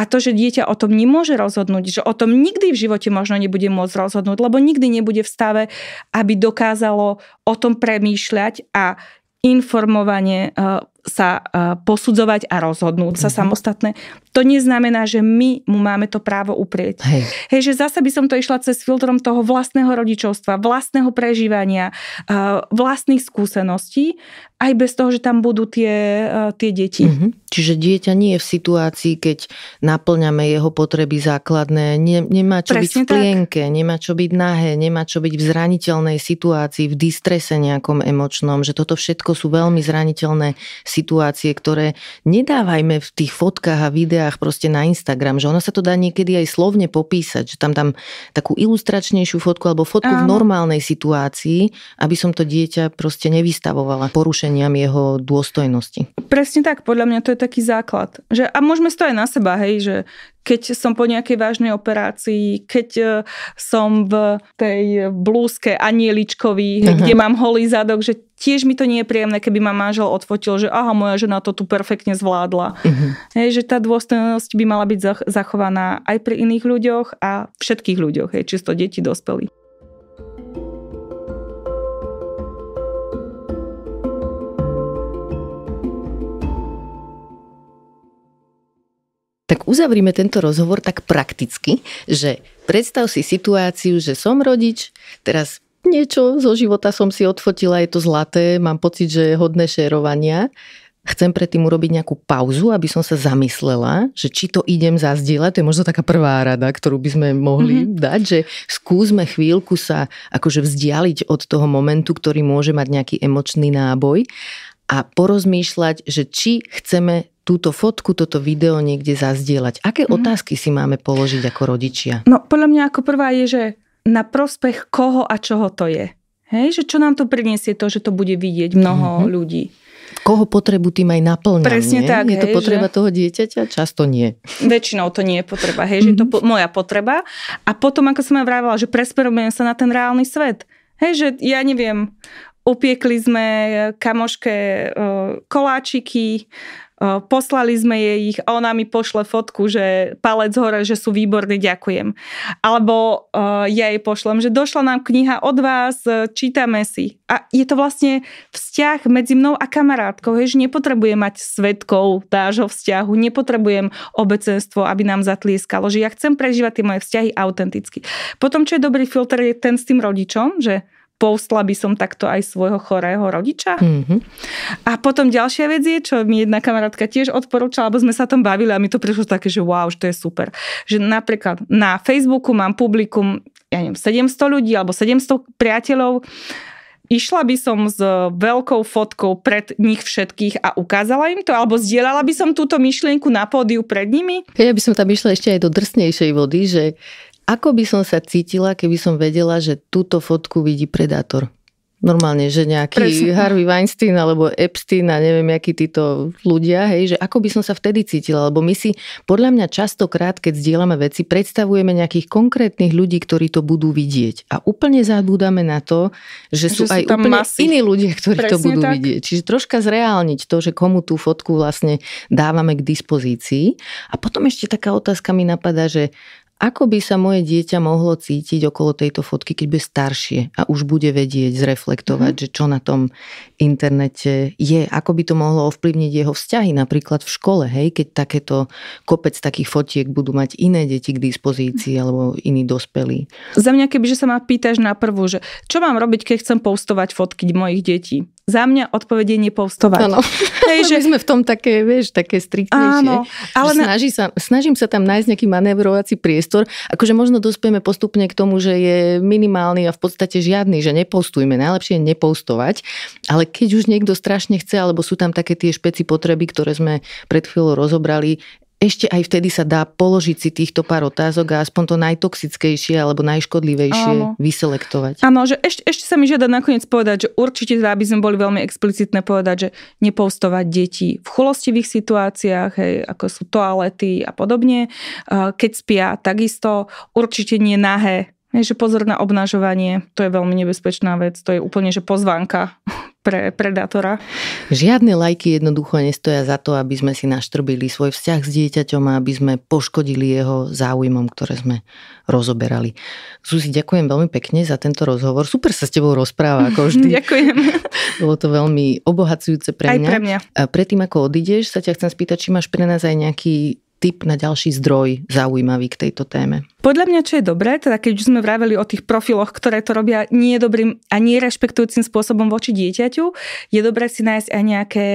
A to, že dieťa o tom nemôže rozhodnúť, že o tom nikdy v živote možno nebude môcť rozhodnúť, lebo nikdy nebude v stave, aby dokázalo o tom premýšľať a informovanie eh, sa eh, posudzovať a rozhodnúť sa mhm. samostatné to neznamená, že my mu máme to právo uprieť. Hej. Hej, že zase by som to išla cez filtrom toho vlastného rodičovstva, vlastného prežívania, vlastných skúseností, aj bez toho, že tam budú tie, tie deti. Mhm. Čiže dieťa nie je v situácii, keď naplňame jeho potreby základné, ne, nemá čo Presne byť v plienke, tak. nemá čo byť nahé, nemá čo byť v zraniteľnej situácii, v distrese nejakom emočnom, že toto všetko sú veľmi zraniteľné situácie, ktoré nedávajme v tých fotkách a videách storkách proste na Instagram, že ono sa to dá niekedy aj slovne popísať, že tam dám takú ilustračnejšiu fotku alebo fotku Áno. v normálnej situácii, aby som to dieťa proste nevystavovala porušeniam jeho dôstojnosti. Presne tak, podľa mňa to je taký základ. Že, a môžeme to aj na seba, hej, že keď som po nejakej vážnej operácii, keď e, som v tej blúzke anieličkový, uh-huh. kde mám holý zadok, že tiež mi to nie je príjemné, keby ma manžel odfotil, že aha, moja žena to tu perfektne zvládla. Uh-huh. Hej, že tá dôstojnosť by mala byť zachovaná aj pri iných ľuďoch a všetkých ľuďoch, hej, čisto deti, dospelí. Tak uzavrime tento rozhovor tak prakticky, že predstav si situáciu, že som rodič, teraz niečo zo života som si odfotila, je to zlaté, mám pocit, že je hodné šerovania. Chcem predtým urobiť nejakú pauzu, aby som sa zamyslela, že či to idem zazdieľať. To je možno taká prvá rada, ktorú by sme mohli mm-hmm. dať, že skúsme chvíľku sa akože vzdialiť od toho momentu, ktorý môže mať nejaký emočný náboj a porozmýšľať, že či chceme túto fotku, toto video niekde zazdieľať. Aké mm-hmm. otázky si máme položiť ako rodičia? No podľa mňa ako prvá je, že na prospech koho a čoho to je. Hej, že čo nám to priniesie to, že to bude vidieť mnoho mm-hmm. ľudí. Koho potrebu tým aj naplňať? Presne nie? tak. Je hej, to potreba že... toho dieťaťa? Často nie. Väčšinou to nie je potreba, hej, mm-hmm. že je to po- mhm. moja potreba. A potom, ako som aj vravala, že presperujem sa na ten reálny svet. Hej, že ja neviem, Upiekli sme eh, kamoške eh, koláčiky, eh, poslali sme jej ich a ona mi pošle fotku, že palec hore, že sú výborné, ďakujem. Alebo ja jej pošlem, že došla nám kniha od vás, čítame si. A je to vlastne vzťah medzi mnou a kamarátkou, že nepotrebujem mať svetkov dášho vzťahu, nepotrebujem obecenstvo, aby nám zatlieskalo, že ja chcem prežívať tie moje vzťahy autenticky. Potom, čo je dobrý filter, je ten s tým rodičom, že poustla by som takto aj svojho chorého rodiča. Mm-hmm. A potom ďalšia vec je, čo mi jedna kamarátka tiež odporúčala, lebo sme sa tom bavili a mi to prišlo také, že wow, že to je super. Že napríklad na Facebooku mám publikum, ja neviem, 700 ľudí alebo 700 priateľov, išla by som s veľkou fotkou pred nich všetkých a ukázala im to, alebo zdieľala by som túto myšlienku na pódiu pred nimi? Ja by som tam išla ešte aj do drsnejšej vody, že ako by som sa cítila, keby som vedela, že túto fotku vidí predátor? Normálne, že nejaký Presne. Harvey Weinstein alebo Epstein a neviem, akí títo ľudia, hej, že ako by som sa vtedy cítila, lebo my si podľa mňa častokrát, keď zdieľame veci, predstavujeme nejakých konkrétnych ľudí, ktorí to budú vidieť a úplne zabúdame na to, že sú sú aj tam úplne masy. iní ľudia, ktorí Presne to budú tak. vidieť. Čiže troška zreálniť to, že komu tú fotku vlastne dávame k dispozícii. A potom ešte taká otázka mi napadá, že ako by sa moje dieťa mohlo cítiť okolo tejto fotky, keď bude staršie a už bude vedieť, zreflektovať, mm. že čo na tom internete je? Ako by to mohlo ovplyvniť jeho vzťahy napríklad v škole, hej? Keď takéto kopec takých fotiek budú mať iné deti k dispozícii mhm. alebo iní dospelí. Za mňa, kebyže sa ma pýtaš na prvú, že čo mám robiť, keď chcem postovať fotky mojich detí? za mňa odpovede nepostovať. Áno, Hej, že... sme v tom také, vieš, také striktnejšie. Áno, ale na... snaží sa, snažím sa tam nájsť nejaký manevrovací priestor. Akože možno dospieme postupne k tomu, že je minimálny a v podstate žiadny, že nepostujme. Najlepšie je nepostovať. Ale keď už niekto strašne chce, alebo sú tam také tie špeci potreby, ktoré sme pred chvíľou rozobrali, ešte aj vtedy sa dá položiť si týchto pár otázok a aspoň to najtoxickejšie alebo najškodlivejšie Áno. vyselektovať. Áno, že ešte, ešte sa mi žiada nakoniec povedať, že určite teda, aby sme boli veľmi explicitné povedať, že nepoustovať deti v chulostivých situáciách, hej, ako sú toalety a podobne. Keď spia, takisto určite nie nahé Hej, že pozor na obnažovanie, to je veľmi nebezpečná vec, to je úplne že pozvánka pre predátora. Žiadne lajky jednoducho nestoja za to, aby sme si naštrbili svoj vzťah s dieťaťom a aby sme poškodili jeho záujmom, ktoré sme rozoberali. Susi, ďakujem veľmi pekne za tento rozhovor. Super sa s tebou rozpráva, ako vždy. ďakujem. Bolo to veľmi obohacujúce pre mňa. Aj pre mňa. A predtým, ako odídeš, sa ťa chcem spýtať, či máš pre nás aj nejaký tip na ďalší zdroj zaujímavý k tejto téme. Podľa mňa, čo je dobré, teda keď už sme vraveli o tých profiloch, ktoré to robia nie dobrým a nerešpektujúcim spôsobom voči dieťaťu, je dobré si nájsť aj nejaké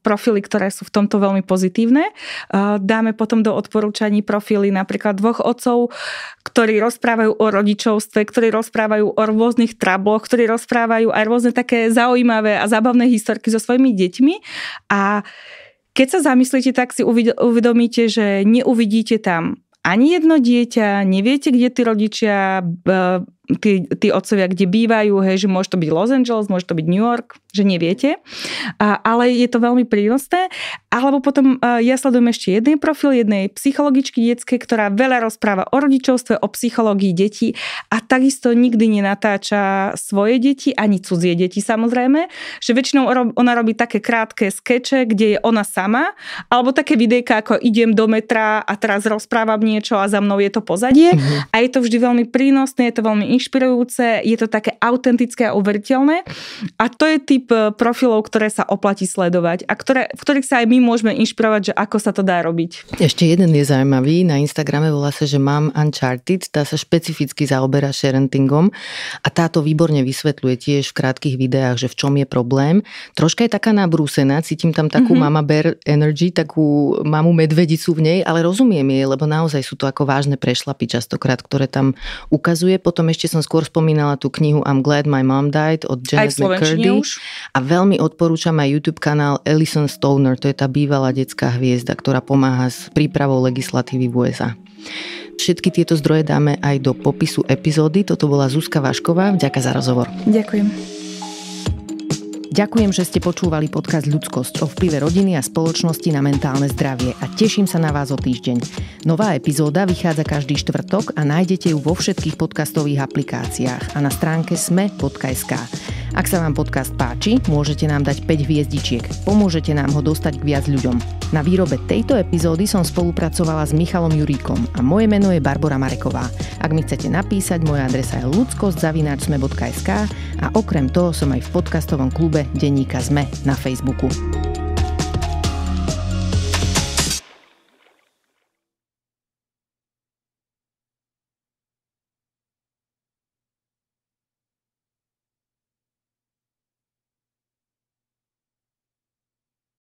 profily, ktoré sú v tomto veľmi pozitívne. Dáme potom do odporúčaní profily napríklad dvoch otcov, ktorí rozprávajú o rodičovstve, ktorí rozprávajú o rôznych trabloch, ktorí rozprávajú aj rôzne také zaujímavé a zábavné historky so svojimi deťmi. A keď sa zamyslíte, tak si uvedomíte, že neuvidíte tam ani jedno dieťa, neviete, kde tí rodičia tí, tí otcovia, kde bývajú, hej, že môže to byť Los Angeles, môže to byť New York, že neviete. A, ale je to veľmi prínosné. Alebo potom uh, ja sledujem ešte jeden profil jednej psychologičky detskej, ktorá veľa rozpráva o rodičovstve, o psychológii detí a takisto nikdy nenatáča svoje deti, ani cudzie deti samozrejme. Že väčšinou ona robí také krátke skeče, kde je ona sama, alebo také videjka, ako idem do metra a teraz rozprávam niečo a za mnou je to pozadie. Mm-hmm. A je to vždy veľmi prínosné, je to veľmi inšpirujúce, je to také autentické a uveriteľné a to je typ e, profilov, ktoré sa oplatí sledovať a ktoré, v ktorých sa aj my môžeme inšpirovať, že ako sa to dá robiť. Ešte jeden je zaujímavý, na Instagrame volá sa, že mám Uncharted, tá sa špecificky zaoberá sharentingom a táto výborne vysvetľuje tiež v krátkých videách, že v čom je problém. Troška je taká nabrúsená, cítim tam takú mm-hmm. mama bear energy, takú mamu medvedicu v nej, ale rozumiem jej, lebo naozaj sú to ako vážne prešlapy častokrát, ktoré tam ukazuje. Potom ešte ešte som skôr spomínala tú knihu I'm Glad My Mom Died od Janet McCurdy. Už. A veľmi odporúčam aj YouTube kanál Alison Stoner, to je tá bývalá detská hviezda, ktorá pomáha s prípravou legislatívy v USA. Všetky tieto zdroje dáme aj do popisu epizódy. Toto bola Zuzka Vašková. Vďaka za rozhovor. Ďakujem. Ďakujem, že ste počúvali podcast Ľudskosť o vplyve rodiny a spoločnosti na mentálne zdravie a teším sa na vás o týždeň. Nová epizóda vychádza každý štvrtok a nájdete ju vo všetkých podcastových aplikáciách a na stránke sme.sk. Ak sa vám podcast páči, môžete nám dať 5 hviezdičiek. Pomôžete nám ho dostať k viac ľuďom. Na výrobe tejto epizódy som spolupracovala s Michalom Juríkom a moje meno je Barbara Mareková. Ak mi chcete napísať, moja adresa je ludskostzavináčsme.sk a okrem toho som aj v podcastovom klube webe denníka ZME na Facebooku.